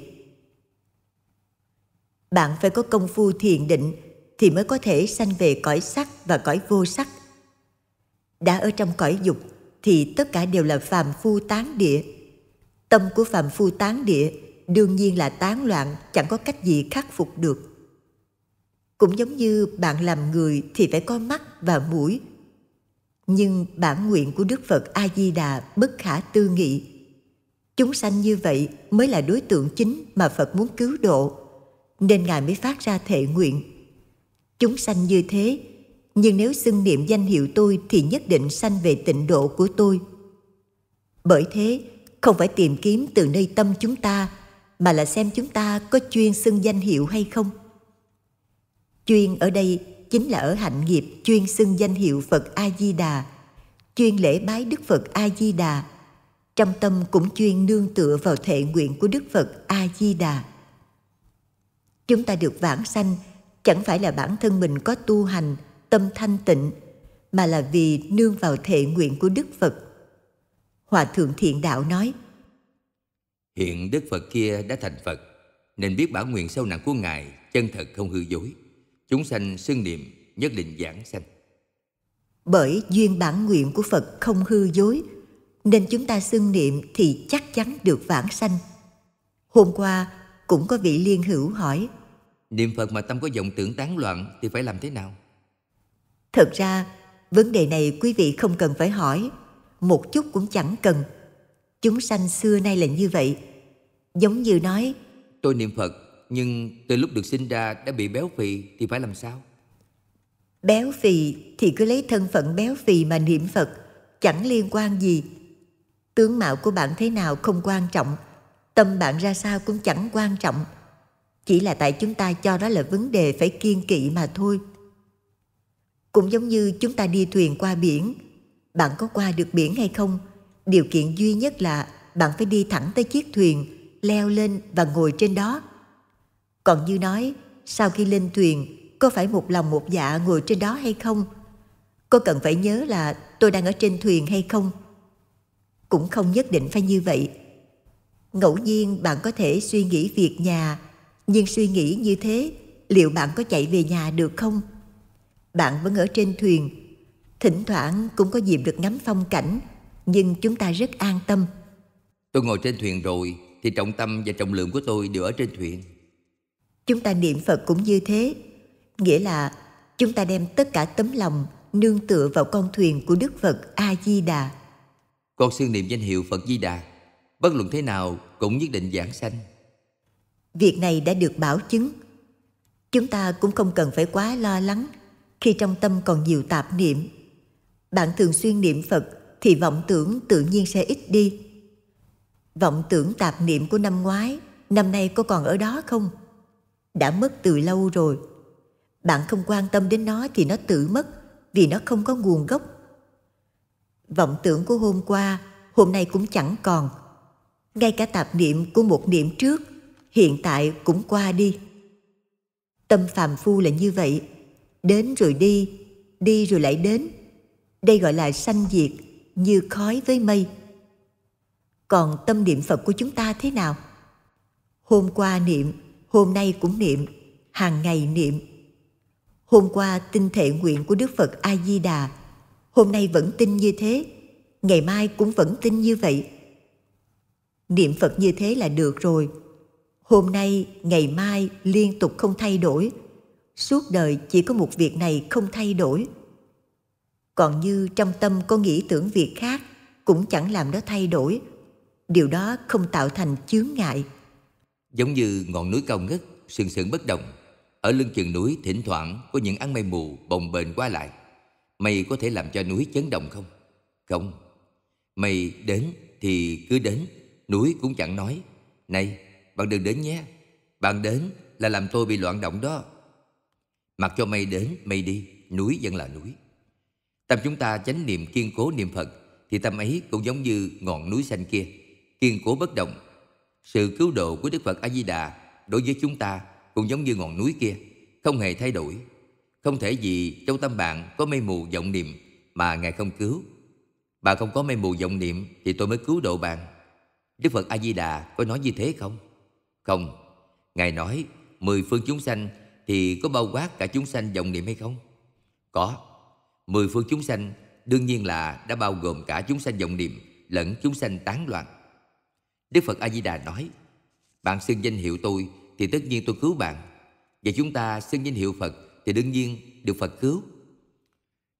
Bạn phải có công phu thiền định thì mới có thể sanh về cõi sắc và cõi vô sắc. Đã ở trong cõi dục thì tất cả đều là phàm phu tán địa. Tâm của phàm phu tán địa đương nhiên là tán loạn, chẳng có cách gì khắc phục được cũng giống như bạn làm người thì phải có mắt và mũi nhưng bản nguyện của đức phật a di đà bất khả tư nghị chúng sanh như vậy mới là đối tượng chính mà phật muốn cứu độ nên ngài mới phát ra thệ nguyện chúng sanh như thế nhưng nếu xưng niệm danh hiệu tôi thì nhất định sanh về tịnh độ của tôi bởi thế không phải tìm kiếm từ nơi tâm chúng ta mà là xem chúng ta có chuyên xưng danh hiệu hay không Chuyên ở đây chính là ở hạnh nghiệp chuyên xưng danh hiệu Phật A Di Đà, chuyên lễ bái Đức Phật A Di Đà. Trong tâm cũng chuyên nương tựa vào thệ nguyện của Đức Phật A Di Đà. Chúng ta được vãng sanh chẳng phải là bản thân mình có tu hành, tâm thanh tịnh mà là vì nương vào thệ nguyện của Đức Phật. Hòa thượng Thiện Đạo nói: Hiện Đức Phật kia đã thành Phật, nên biết bảo nguyện sâu nặng của ngài chân thật không hư dối chúng sanh xưng niệm nhất định giảng sanh bởi duyên bản nguyện của phật không hư dối nên chúng ta xưng niệm thì chắc chắn được vãng sanh hôm qua cũng có vị liên hữu hỏi niệm phật mà tâm có vọng tưởng tán loạn thì phải làm thế nào thật ra vấn đề này quý vị không cần phải hỏi một chút cũng chẳng cần chúng sanh xưa nay là như vậy giống như nói tôi niệm phật nhưng từ lúc được sinh ra đã bị béo phì thì phải làm sao? Béo phì thì cứ lấy thân phận béo phì mà niệm Phật, chẳng liên quan gì. Tướng mạo của bạn thế nào không quan trọng, tâm bạn ra sao cũng chẳng quan trọng. Chỉ là tại chúng ta cho đó là vấn đề phải kiên kỵ mà thôi. Cũng giống như chúng ta đi thuyền qua biển, bạn có qua được biển hay không? Điều kiện duy nhất là bạn phải đi thẳng tới chiếc thuyền, leo lên và ngồi trên đó còn như nói, sau khi lên thuyền, có phải một lòng một dạ ngồi trên đó hay không? Có cần phải nhớ là tôi đang ở trên thuyền hay không? Cũng không nhất định phải như vậy. Ngẫu nhiên bạn có thể suy nghĩ việc nhà, nhưng suy nghĩ như thế liệu bạn có chạy về nhà được không? Bạn vẫn ở trên thuyền, thỉnh thoảng cũng có dịp được ngắm phong cảnh, nhưng chúng ta rất an tâm. Tôi ngồi trên thuyền rồi thì trọng tâm và trọng lượng của tôi đều ở trên thuyền chúng ta niệm phật cũng như thế nghĩa là chúng ta đem tất cả tấm lòng nương tựa vào con thuyền của đức phật a di đà con xương niệm danh hiệu phật di đà bất luận thế nào cũng nhất định giảng sanh việc này đã được bảo chứng chúng ta cũng không cần phải quá lo lắng khi trong tâm còn nhiều tạp niệm bạn thường xuyên niệm phật thì vọng tưởng tự nhiên sẽ ít đi vọng tưởng tạp niệm của năm ngoái năm nay có còn ở đó không đã mất từ lâu rồi bạn không quan tâm đến nó thì nó tự mất vì nó không có nguồn gốc vọng tưởng của hôm qua hôm nay cũng chẳng còn ngay cả tạp niệm của một niệm trước hiện tại cũng qua đi tâm phàm phu là như vậy đến rồi đi đi rồi lại đến đây gọi là sanh diệt như khói với mây còn tâm niệm phật của chúng ta thế nào hôm qua niệm hôm nay cũng niệm, hàng ngày niệm. Hôm qua tin thệ nguyện của Đức Phật A Di Đà, hôm nay vẫn tin như thế, ngày mai cũng vẫn tin như vậy. Niệm Phật như thế là được rồi. Hôm nay, ngày mai liên tục không thay đổi. Suốt đời chỉ có một việc này không thay đổi. Còn như trong tâm có nghĩ tưởng việc khác cũng chẳng làm nó thay đổi. Điều đó không tạo thành chướng ngại giống như ngọn núi cao ngất sừng sững bất động ở lưng chừng núi thỉnh thoảng có những áng mây mù bồng bềnh qua lại mây có thể làm cho núi chấn động không không mây đến thì cứ đến núi cũng chẳng nói này bạn đừng đến nhé bạn đến là làm tôi bị loạn động đó mặc cho mây đến mây đi núi vẫn là núi tâm chúng ta chánh niệm kiên cố niệm phật thì tâm ấy cũng giống như ngọn núi xanh kia kiên cố bất động sự cứu độ của Đức Phật A-di-đà đối với chúng ta cũng giống như ngọn núi kia, không hề thay đổi. Không thể gì trong tâm bạn có mê mù vọng niệm mà Ngài không cứu. bạn không có mê mù vọng niệm thì tôi mới cứu độ bạn. Đức Phật A-di-đà có nói như thế không? Không. Ngài nói mười phương chúng sanh thì có bao quát cả chúng sanh vọng niệm hay không? Có. Mười phương chúng sanh đương nhiên là đã bao gồm cả chúng sanh vọng niệm lẫn chúng sanh tán loạn. Đức Phật A-di-đà nói Bạn xưng danh hiệu tôi thì tất nhiên tôi cứu bạn Và chúng ta xưng danh hiệu Phật thì đương nhiên được Phật cứu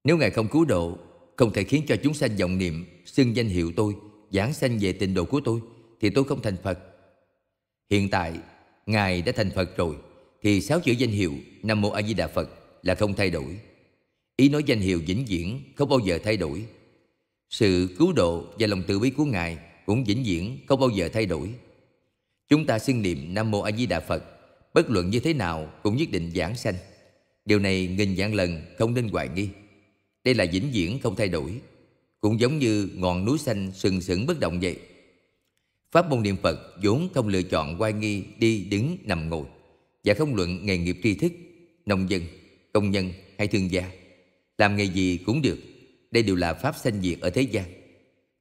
Nếu Ngài không cứu độ Không thể khiến cho chúng sanh vọng niệm xưng danh hiệu tôi Giảng sanh về tình độ của tôi Thì tôi không thành Phật Hiện tại Ngài đã thành Phật rồi Thì sáu chữ danh hiệu Nam Mô A Di Đà Phật là không thay đổi Ý nói danh hiệu vĩnh viễn không bao giờ thay đổi Sự cứu độ và lòng từ bi của Ngài cũng vĩnh viễn không bao giờ thay đổi. Chúng ta xin niệm Nam Mô A Di Đà Phật, bất luận như thế nào cũng nhất định giảng sanh. Điều này nghìn vạn lần không nên hoài nghi. Đây là vĩnh viễn không thay đổi, cũng giống như ngọn núi xanh sừng sững bất động vậy. Pháp môn niệm Phật vốn không lựa chọn quay nghi đi đứng nằm ngồi và không luận nghề nghiệp tri thức, nông dân, công nhân hay thương gia. Làm nghề gì cũng được, đây đều là pháp sanh diệt ở thế gian.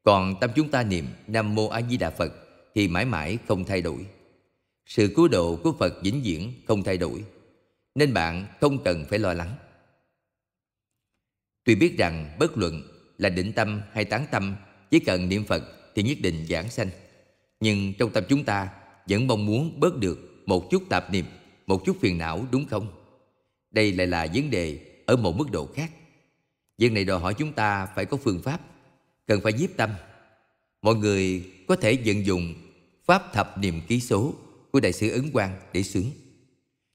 Còn tâm chúng ta niệm Nam Mô A Di Đà Phật thì mãi mãi không thay đổi. Sự cứu độ của Phật vĩnh viễn không thay đổi, nên bạn không cần phải lo lắng. Tuy biết rằng bất luận là định tâm hay tán tâm, chỉ cần niệm Phật thì nhất định giảng sanh. Nhưng trong tâm chúng ta vẫn mong muốn bớt được một chút tạp niệm, một chút phiền não đúng không? Đây lại là vấn đề ở một mức độ khác. Việc này đòi hỏi chúng ta phải có phương pháp cần phải nhiếp tâm. Mọi người có thể vận dụng pháp thập niệm ký số của đại sư ứng Quang để sướng.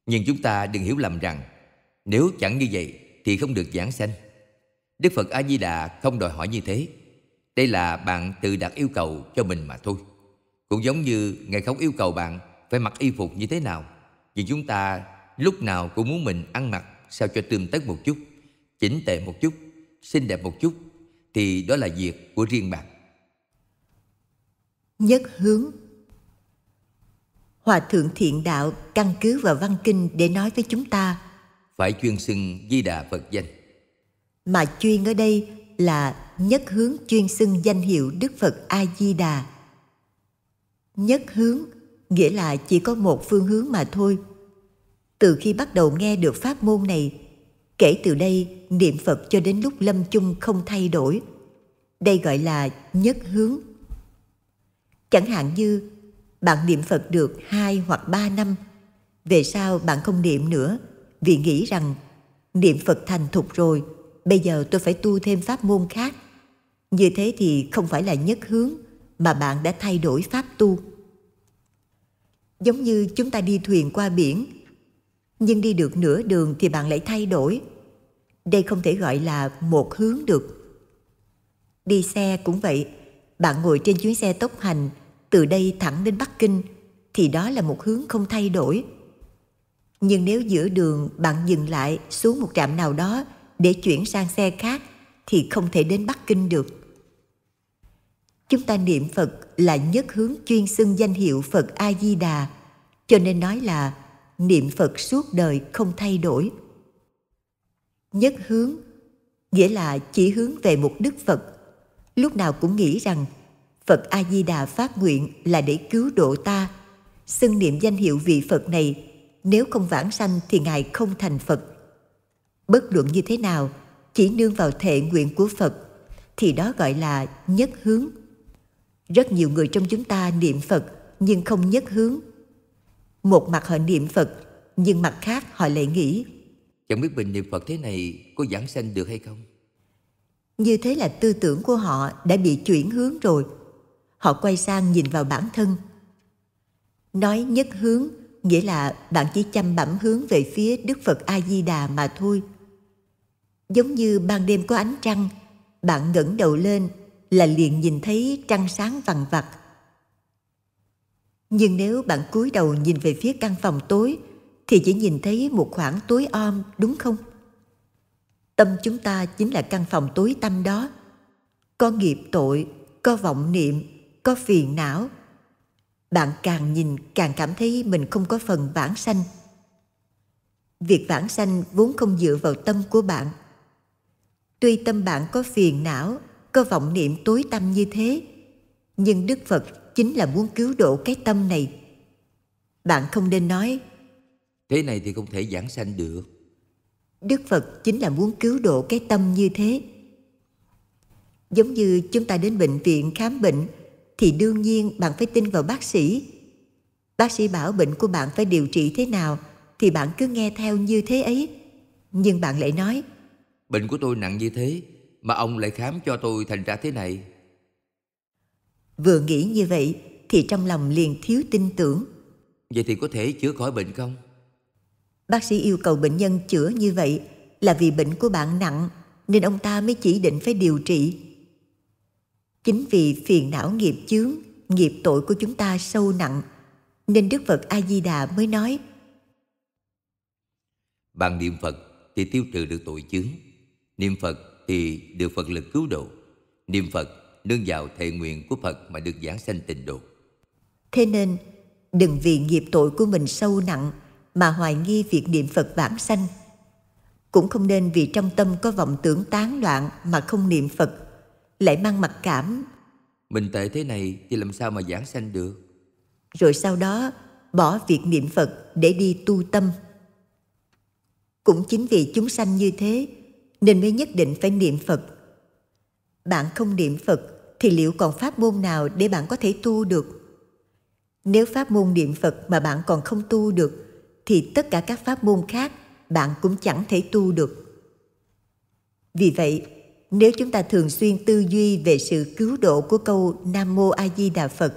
Nhưng chúng ta đừng hiểu lầm rằng nếu chẳng như vậy thì không được giảng sanh. Đức Phật A Di Đà không đòi hỏi như thế. Đây là bạn tự đặt yêu cầu cho mình mà thôi. Cũng giống như Ngài không yêu cầu bạn phải mặc y phục như thế nào. Vì chúng ta lúc nào cũng muốn mình ăn mặc sao cho tươm tất một chút, chỉnh tề một chút, xinh đẹp một chút thì đó là việc của riêng bạn. Nhất hướng Hòa thượng thiện đạo căn cứ vào văn kinh để nói với chúng ta Phải chuyên xưng Di Đà Phật danh Mà chuyên ở đây là nhất hướng chuyên xưng danh hiệu Đức Phật A-di-đà Nhất hướng nghĩa là chỉ có một phương hướng mà thôi Từ khi bắt đầu nghe được pháp môn này kể từ đây niệm phật cho đến lúc lâm chung không thay đổi đây gọi là nhất hướng chẳng hạn như bạn niệm phật được hai hoặc ba năm về sau bạn không niệm nữa vì nghĩ rằng niệm phật thành thục rồi bây giờ tôi phải tu thêm pháp môn khác như thế thì không phải là nhất hướng mà bạn đã thay đổi pháp tu giống như chúng ta đi thuyền qua biển nhưng đi được nửa đường thì bạn lại thay đổi đây không thể gọi là một hướng được đi xe cũng vậy bạn ngồi trên chuyến xe tốc hành từ đây thẳng đến bắc kinh thì đó là một hướng không thay đổi nhưng nếu giữa đường bạn dừng lại xuống một trạm nào đó để chuyển sang xe khác thì không thể đến bắc kinh được chúng ta niệm phật là nhất hướng chuyên xưng danh hiệu phật a di đà cho nên nói là niệm phật suốt đời không thay đổi nhất hướng nghĩa là chỉ hướng về một đức phật lúc nào cũng nghĩ rằng phật a di đà phát nguyện là để cứu độ ta xưng niệm danh hiệu vị phật này nếu không vãng sanh thì ngài không thành phật bất luận như thế nào chỉ nương vào thệ nguyện của phật thì đó gọi là nhất hướng rất nhiều người trong chúng ta niệm phật nhưng không nhất hướng một mặt họ niệm phật nhưng mặt khác họ lại nghĩ Chẳng biết bình niệm Phật thế này có giảng sanh được hay không? Như thế là tư tưởng của họ đã bị chuyển hướng rồi. Họ quay sang nhìn vào bản thân. Nói nhất hướng nghĩa là bạn chỉ chăm bẩm hướng về phía Đức Phật A-di-đà mà thôi. Giống như ban đêm có ánh trăng, bạn ngẩng đầu lên là liền nhìn thấy trăng sáng vằn vặt. Nhưng nếu bạn cúi đầu nhìn về phía căn phòng tối – thì chỉ nhìn thấy một khoảng tối om đúng không? Tâm chúng ta chính là căn phòng tối tâm đó. Có nghiệp tội, có vọng niệm, có phiền não. Bạn càng nhìn càng cảm thấy mình không có phần bản sanh. Việc bản sanh vốn không dựa vào tâm của bạn. Tuy tâm bạn có phiền não, có vọng niệm tối tâm như thế, nhưng Đức Phật chính là muốn cứu độ cái tâm này. Bạn không nên nói Thế này thì không thể giảng sanh được Đức Phật chính là muốn cứu độ cái tâm như thế Giống như chúng ta đến bệnh viện khám bệnh Thì đương nhiên bạn phải tin vào bác sĩ Bác sĩ bảo bệnh của bạn phải điều trị thế nào Thì bạn cứ nghe theo như thế ấy Nhưng bạn lại nói Bệnh của tôi nặng như thế Mà ông lại khám cho tôi thành ra thế này Vừa nghĩ như vậy Thì trong lòng liền thiếu tin tưởng Vậy thì có thể chữa khỏi bệnh không? Bác sĩ yêu cầu bệnh nhân chữa như vậy là vì bệnh của bạn nặng nên ông ta mới chỉ định phải điều trị. Chính vì phiền não nghiệp chướng, nghiệp tội của chúng ta sâu nặng nên Đức Phật A Di Đà mới nói: Bằng niệm Phật thì tiêu trừ được tội chướng, niệm Phật thì được Phật lực cứu độ, niệm Phật nương vào thệ nguyện của Phật mà được giảng sanh tịnh độ. Thế nên, đừng vì nghiệp tội của mình sâu nặng mà hoài nghi việc niệm Phật vãng sanh. Cũng không nên vì trong tâm có vọng tưởng tán loạn mà không niệm Phật, lại mang mặc cảm. Mình tệ thế này thì làm sao mà giảng sanh được? Rồi sau đó bỏ việc niệm Phật để đi tu tâm. Cũng chính vì chúng sanh như thế nên mới nhất định phải niệm Phật. Bạn không niệm Phật thì liệu còn pháp môn nào để bạn có thể tu được? Nếu pháp môn niệm Phật mà bạn còn không tu được thì tất cả các pháp môn khác bạn cũng chẳng thể tu được. Vì vậy, nếu chúng ta thường xuyên tư duy về sự cứu độ của câu Nam Mô A Di Đà Phật,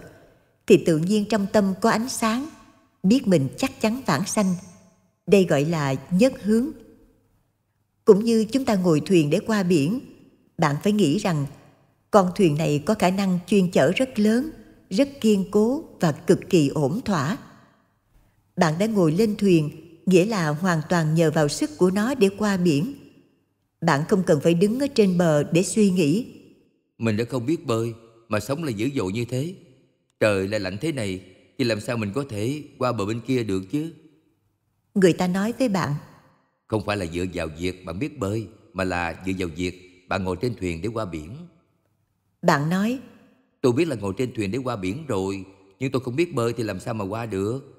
thì tự nhiên trong tâm có ánh sáng, biết mình chắc chắn vãng sanh. Đây gọi là nhất hướng. Cũng như chúng ta ngồi thuyền để qua biển, bạn phải nghĩ rằng con thuyền này có khả năng chuyên chở rất lớn, rất kiên cố và cực kỳ ổn thỏa bạn đã ngồi lên thuyền, nghĩa là hoàn toàn nhờ vào sức của nó để qua biển. Bạn không cần phải đứng ở trên bờ để suy nghĩ. Mình đã không biết bơi mà sống lại dữ dội như thế. Trời lại lạnh thế này thì làm sao mình có thể qua bờ bên kia được chứ? Người ta nói với bạn. Không phải là dựa vào việc bạn biết bơi mà là dựa vào việc bạn ngồi trên thuyền để qua biển. Bạn nói. Tôi biết là ngồi trên thuyền để qua biển rồi nhưng tôi không biết bơi thì làm sao mà qua được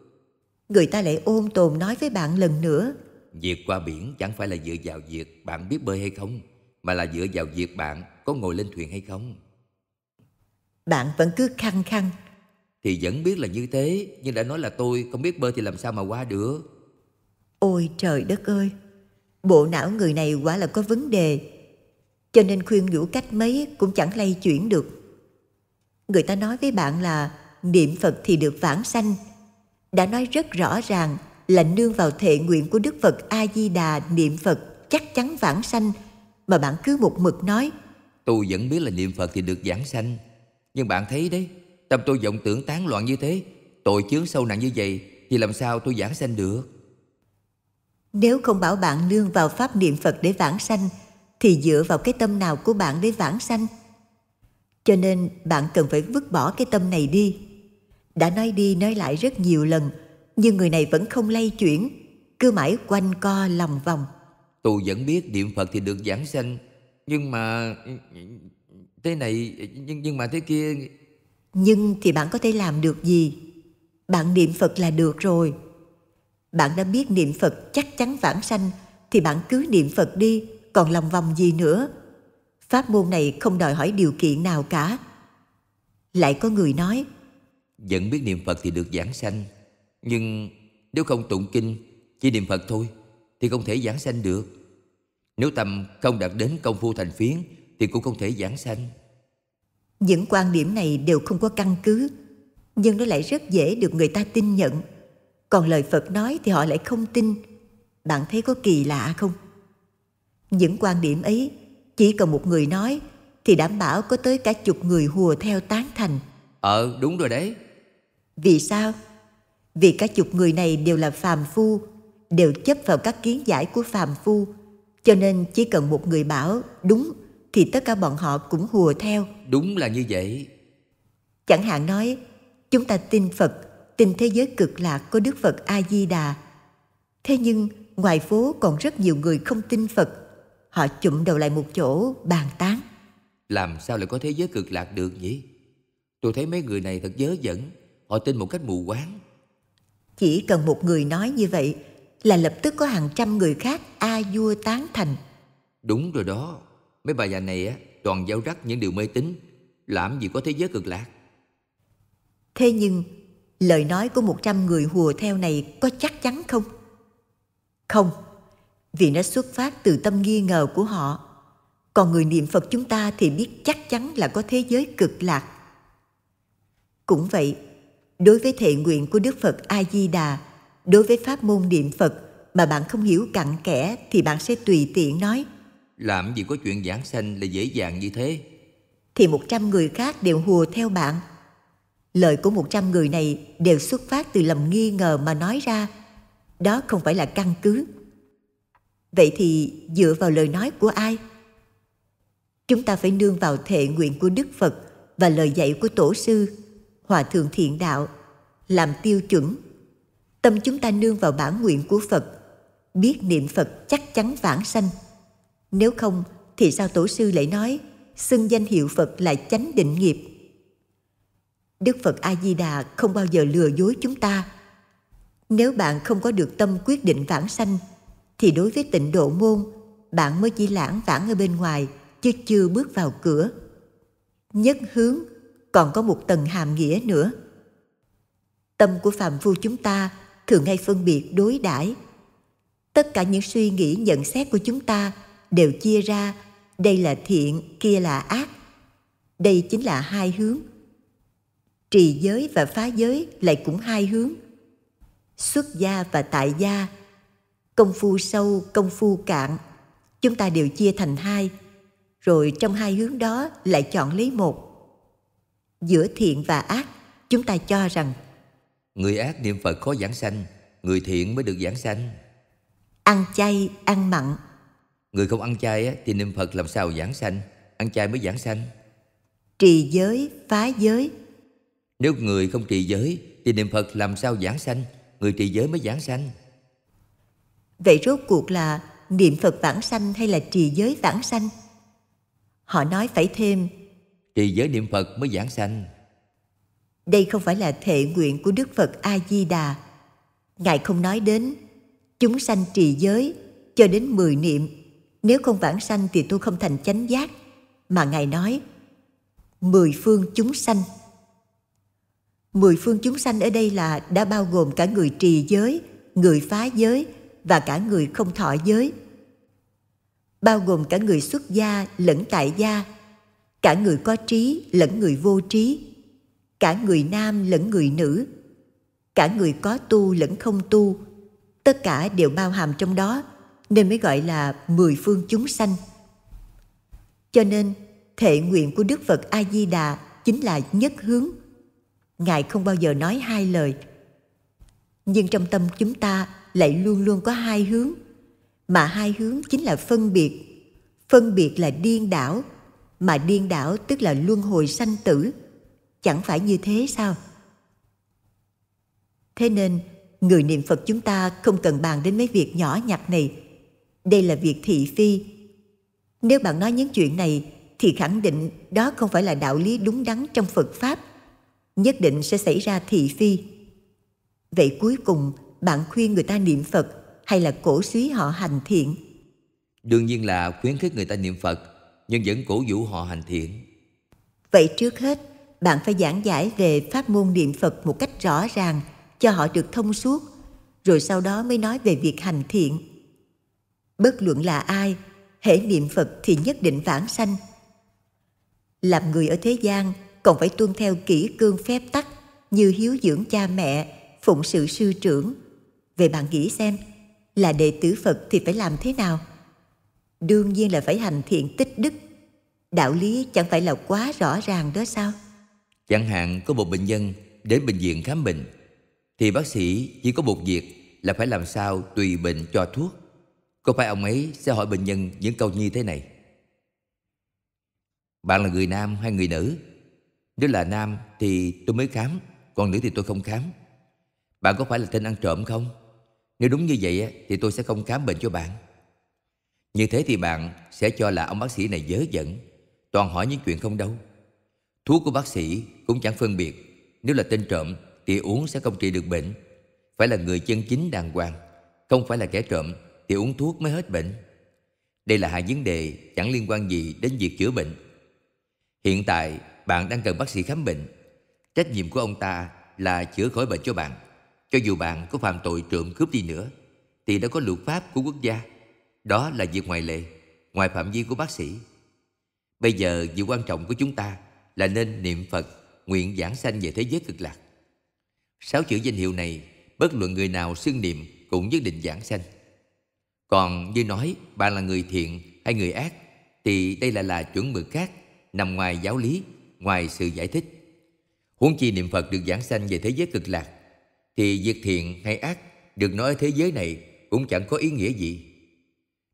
Người ta lại ôm tồn nói với bạn lần nữa Việc qua biển chẳng phải là dựa vào việc bạn biết bơi hay không Mà là dựa vào việc bạn có ngồi lên thuyền hay không Bạn vẫn cứ khăng khăng Thì vẫn biết là như thế Nhưng đã nói là tôi không biết bơi thì làm sao mà qua được Ôi trời đất ơi Bộ não người này quả là có vấn đề Cho nên khuyên nhủ cách mấy cũng chẳng lay chuyển được Người ta nói với bạn là Niệm Phật thì được vãng sanh đã nói rất rõ ràng là nương vào thệ nguyện của Đức Phật A Di Đà niệm Phật chắc chắn vãng sanh mà bạn cứ một mực nói tôi vẫn biết là niệm Phật thì được vãng sanh nhưng bạn thấy đấy tâm tôi vọng tưởng tán loạn như thế tội chướng sâu nặng như vậy thì làm sao tôi vãng sanh được nếu không bảo bạn nương vào pháp niệm Phật để vãng sanh thì dựa vào cái tâm nào của bạn để vãng sanh cho nên bạn cần phải vứt bỏ cái tâm này đi đã nói đi nói lại rất nhiều lần nhưng người này vẫn không lay chuyển cứ mãi quanh co lòng vòng tôi vẫn biết niệm phật thì được giảng sanh nhưng mà thế này nhưng nhưng mà thế kia nhưng thì bạn có thể làm được gì bạn niệm phật là được rồi bạn đã biết niệm phật chắc chắn vãng sanh thì bạn cứ niệm phật đi còn lòng vòng gì nữa pháp môn này không đòi hỏi điều kiện nào cả lại có người nói vẫn biết niệm Phật thì được giảng sanh Nhưng nếu không tụng kinh Chỉ niệm Phật thôi Thì không thể giảng sanh được Nếu tâm không đạt đến công phu thành phiến Thì cũng không thể giảng sanh Những quan điểm này đều không có căn cứ Nhưng nó lại rất dễ được người ta tin nhận Còn lời Phật nói thì họ lại không tin Bạn thấy có kỳ lạ không? Những quan điểm ấy Chỉ cần một người nói Thì đảm bảo có tới cả chục người hùa theo tán thành Ờ đúng rồi đấy vì sao? Vì các chục người này đều là phàm phu, đều chấp vào các kiến giải của phàm phu, cho nên chỉ cần một người bảo đúng thì tất cả bọn họ cũng hùa theo. Đúng là như vậy. Chẳng hạn nói, chúng ta tin Phật, tin thế giới cực lạc có Đức Phật A-di-đà. Thế nhưng ngoài phố còn rất nhiều người không tin Phật. Họ chụm đầu lại một chỗ bàn tán. Làm sao lại có thế giới cực lạc được nhỉ? Tôi thấy mấy người này thật dớ dẫn họ tin một cách mù quáng chỉ cần một người nói như vậy là lập tức có hàng trăm người khác a vua tán thành đúng rồi đó mấy bà già này á toàn giao rắc những điều mê tín làm gì có thế giới cực lạc thế nhưng lời nói của một trăm người hùa theo này có chắc chắn không không vì nó xuất phát từ tâm nghi ngờ của họ còn người niệm phật chúng ta thì biết chắc chắn là có thế giới cực lạc cũng vậy đối với thệ nguyện của Đức Phật A Di Đà, đối với pháp môn niệm Phật mà bạn không hiểu cặn kẽ thì bạn sẽ tùy tiện nói làm gì có chuyện giảng sanh là dễ dàng như thế thì 100 người khác đều hùa theo bạn. Lời của 100 người này đều xuất phát từ lầm nghi ngờ mà nói ra. Đó không phải là căn cứ. Vậy thì dựa vào lời nói của ai? Chúng ta phải nương vào thệ nguyện của Đức Phật và lời dạy của Tổ sư hòa thượng thiện đạo làm tiêu chuẩn tâm chúng ta nương vào bản nguyện của phật biết niệm phật chắc chắn vãng sanh nếu không thì sao tổ sư lại nói xưng danh hiệu phật là chánh định nghiệp đức phật a di đà không bao giờ lừa dối chúng ta nếu bạn không có được tâm quyết định vãng sanh thì đối với tịnh độ môn bạn mới chỉ lãng vãng ở bên ngoài chứ chưa bước vào cửa nhất hướng còn có một tầng hàm nghĩa nữa tâm của phạm phu chúng ta thường hay phân biệt đối đãi tất cả những suy nghĩ nhận xét của chúng ta đều chia ra đây là thiện kia là ác đây chính là hai hướng trì giới và phá giới lại cũng hai hướng xuất gia và tại gia công phu sâu công phu cạn chúng ta đều chia thành hai rồi trong hai hướng đó lại chọn lấy một giữa thiện và ác chúng ta cho rằng người ác niệm phật khó giảng sanh người thiện mới được giảng sanh ăn chay ăn mặn người không ăn chay thì niệm phật làm sao giảng sanh ăn chay mới giảng sanh trì giới phá giới nếu người không trì giới thì niệm phật làm sao giảng sanh người trì giới mới giảng sanh vậy rốt cuộc là niệm phật vãng sanh hay là trì giới vãng sanh họ nói phải thêm thì giới niệm Phật mới giảng sanh. Đây không phải là thệ nguyện của Đức Phật A Di Đà. Ngài không nói đến chúng sanh trì giới cho đến 10 niệm, nếu không vãng sanh thì tôi không thành chánh giác, mà Ngài nói mười phương chúng sanh. Mười phương chúng sanh ở đây là đã bao gồm cả người trì giới, người phá giới và cả người không thọ giới. Bao gồm cả người xuất gia lẫn tại gia cả người có trí lẫn người vô trí cả người nam lẫn người nữ cả người có tu lẫn không tu tất cả đều bao hàm trong đó nên mới gọi là mười phương chúng sanh cho nên thệ nguyện của đức phật a di đà chính là nhất hướng ngài không bao giờ nói hai lời nhưng trong tâm chúng ta lại luôn luôn có hai hướng mà hai hướng chính là phân biệt phân biệt là điên đảo mà điên đảo tức là luân hồi sanh tử chẳng phải như thế sao thế nên người niệm phật chúng ta không cần bàn đến mấy việc nhỏ nhặt này đây là việc thị phi nếu bạn nói những chuyện này thì khẳng định đó không phải là đạo lý đúng đắn trong phật pháp nhất định sẽ xảy ra thị phi vậy cuối cùng bạn khuyên người ta niệm phật hay là cổ suý họ hành thiện đương nhiên là khuyến khích người ta niệm phật nhưng vẫn cổ vũ họ hành thiện. Vậy trước hết, bạn phải giảng giải về pháp môn niệm Phật một cách rõ ràng cho họ được thông suốt, rồi sau đó mới nói về việc hành thiện. Bất luận là ai, hễ niệm Phật thì nhất định vãng sanh. Làm người ở thế gian còn phải tuân theo kỹ cương phép tắc như hiếu dưỡng cha mẹ, phụng sự sư trưởng. Về bạn nghĩ xem, là đệ tử Phật thì phải làm thế nào? đương nhiên là phải hành thiện tích đức đạo lý chẳng phải là quá rõ ràng đó sao chẳng hạn có một bệnh nhân đến bệnh viện khám bệnh thì bác sĩ chỉ có một việc là phải làm sao tùy bệnh cho thuốc có phải ông ấy sẽ hỏi bệnh nhân những câu như thế này bạn là người nam hay người nữ nếu là nam thì tôi mới khám còn nữ thì tôi không khám bạn có phải là tên ăn trộm không nếu đúng như vậy thì tôi sẽ không khám bệnh cho bạn như thế thì bạn sẽ cho là ông bác sĩ này dớ dẫn, toàn hỏi những chuyện không đâu. Thuốc của bác sĩ cũng chẳng phân biệt, nếu là tên trộm thì uống sẽ không trị được bệnh. Phải là người chân chính đàng hoàng, không phải là kẻ trộm thì uống thuốc mới hết bệnh. Đây là hai vấn đề chẳng liên quan gì đến việc chữa bệnh. Hiện tại bạn đang cần bác sĩ khám bệnh. Trách nhiệm của ông ta là chữa khỏi bệnh cho bạn. Cho dù bạn có phạm tội trộm cướp đi nữa, thì đã có luật pháp của quốc gia đó là việc ngoài lệ, ngoài phạm vi của bác sĩ. Bây giờ việc quan trọng của chúng ta là nên niệm Phật, nguyện giảng sanh về thế giới cực lạc. Sáu chữ danh hiệu này, bất luận người nào xưng niệm cũng nhất định giảng sanh. Còn như nói bạn là người thiện hay người ác thì đây là là chuẩn mực khác, nằm ngoài giáo lý, ngoài sự giải thích. Huống chi niệm Phật được giảng sanh về thế giới cực lạc thì việc thiện hay ác được nói ở thế giới này cũng chẳng có ý nghĩa gì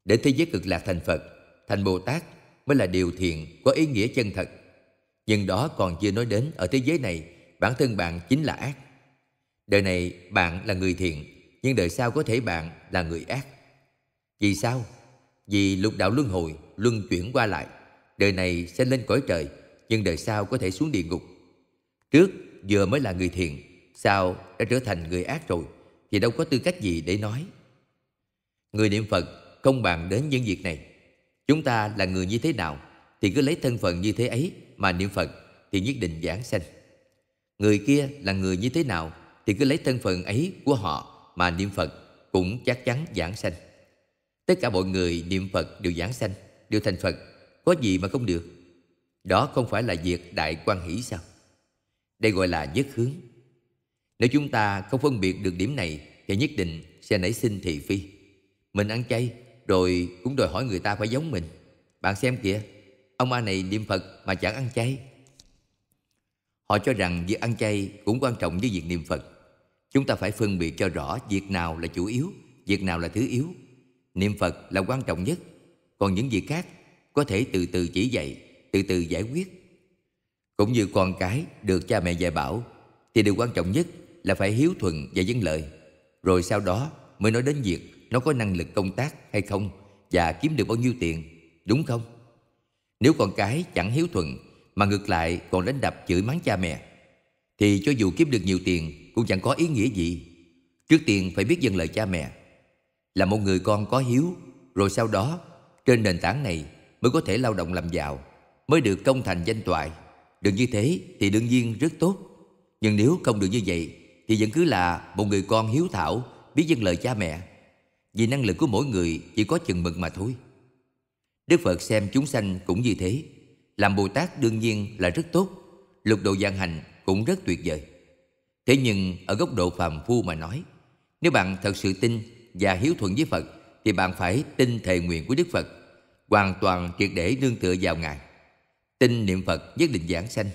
để thế giới cực lạc thành Phật, thành Bồ Tát mới là điều thiện có ý nghĩa chân thật. Nhưng đó còn chưa nói đến ở thế giới này, bản thân bạn chính là ác. Đời này bạn là người thiện, nhưng đời sau có thể bạn là người ác. Vì sao? Vì lục đạo luân hồi luân chuyển qua lại, đời này sẽ lên cõi trời, nhưng đời sau có thể xuống địa ngục. Trước vừa mới là người thiện, sau đã trở thành người ác rồi, thì đâu có tư cách gì để nói. Người niệm Phật không bàn đến những việc này. Chúng ta là người như thế nào thì cứ lấy thân phận như thế ấy mà niệm Phật thì nhất định giảng sanh. Người kia là người như thế nào thì cứ lấy thân phận ấy của họ mà niệm Phật cũng chắc chắn giảng sanh. Tất cả mọi người niệm Phật đều giảng sanh, đều thành Phật, có gì mà không được. Đó không phải là việc đại quan hỷ sao? Đây gọi là nhất hướng. Nếu chúng ta không phân biệt được điểm này thì nhất định sẽ nảy sinh thị phi. Mình ăn chay rồi cũng đòi hỏi người ta phải giống mình Bạn xem kìa Ông A này niệm Phật mà chẳng ăn chay Họ cho rằng việc ăn chay cũng quan trọng như việc niệm Phật Chúng ta phải phân biệt cho rõ việc nào là chủ yếu Việc nào là thứ yếu Niệm Phật là quan trọng nhất Còn những việc khác có thể từ từ chỉ dạy Từ từ giải quyết Cũng như con cái được cha mẹ dạy bảo Thì điều quan trọng nhất là phải hiếu thuận và dân vâng lời Rồi sau đó mới nói đến việc nó có năng lực công tác hay không và kiếm được bao nhiêu tiền, đúng không? Nếu con cái chẳng hiếu thuận mà ngược lại còn đánh đập chửi mắng cha mẹ thì cho dù kiếm được nhiều tiền cũng chẳng có ý nghĩa gì. Trước tiên phải biết dâng lời cha mẹ. Là một người con có hiếu rồi sau đó trên nền tảng này mới có thể lao động làm giàu mới được công thành danh toại. Được như thế thì đương nhiên rất tốt. Nhưng nếu không được như vậy thì vẫn cứ là một người con hiếu thảo biết dâng lời cha mẹ vì năng lực của mỗi người chỉ có chừng mực mà thôi. Đức Phật xem chúng sanh cũng như thế. Làm Bồ Tát đương nhiên là rất tốt, lục độ gian hành cũng rất tuyệt vời. Thế nhưng ở góc độ phàm phu mà nói, nếu bạn thật sự tin và hiếu thuận với Phật thì bạn phải tin thề nguyện của Đức Phật, hoàn toàn triệt để nương tựa vào Ngài. Tin niệm Phật nhất định giảng sanh.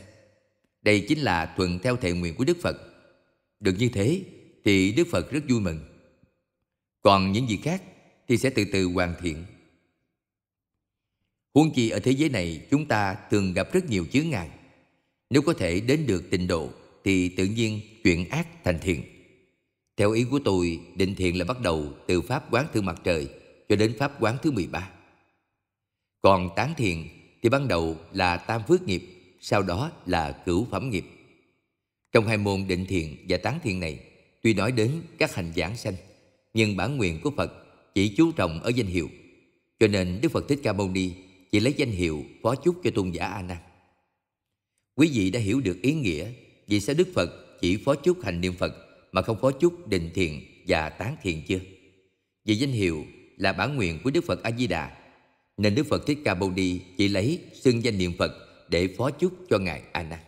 Đây chính là thuận theo thề nguyện của Đức Phật. Được như thế thì Đức Phật rất vui mừng. Còn những gì khác thì sẽ từ từ hoàn thiện. Huống chi ở thế giới này chúng ta thường gặp rất nhiều chướng ngại. Nếu có thể đến được tịnh độ thì tự nhiên chuyện ác thành thiện. Theo ý của tôi, định thiện là bắt đầu từ pháp quán thứ mặt trời cho đến pháp quán thứ 13. Còn tán thiện thì ban đầu là tam phước nghiệp, sau đó là cửu phẩm nghiệp. Trong hai môn định thiện và tán thiện này, tuy nói đến các hành giảng sanh, nhưng bản nguyện của Phật chỉ chú trọng ở danh hiệu. Cho nên Đức Phật Thích Ca Mâu Ni chỉ lấy danh hiệu phó chúc cho tôn giả A Nan. Quý vị đã hiểu được ý nghĩa vì sao Đức Phật chỉ phó chúc hành niệm Phật mà không phó chúc định thiền và tán thiền chưa? Vì danh hiệu là bản nguyện của Đức Phật A Di Đà nên Đức Phật Thích Ca Mâu Ni chỉ lấy xưng danh niệm Phật để phó chúc cho ngài A Nan.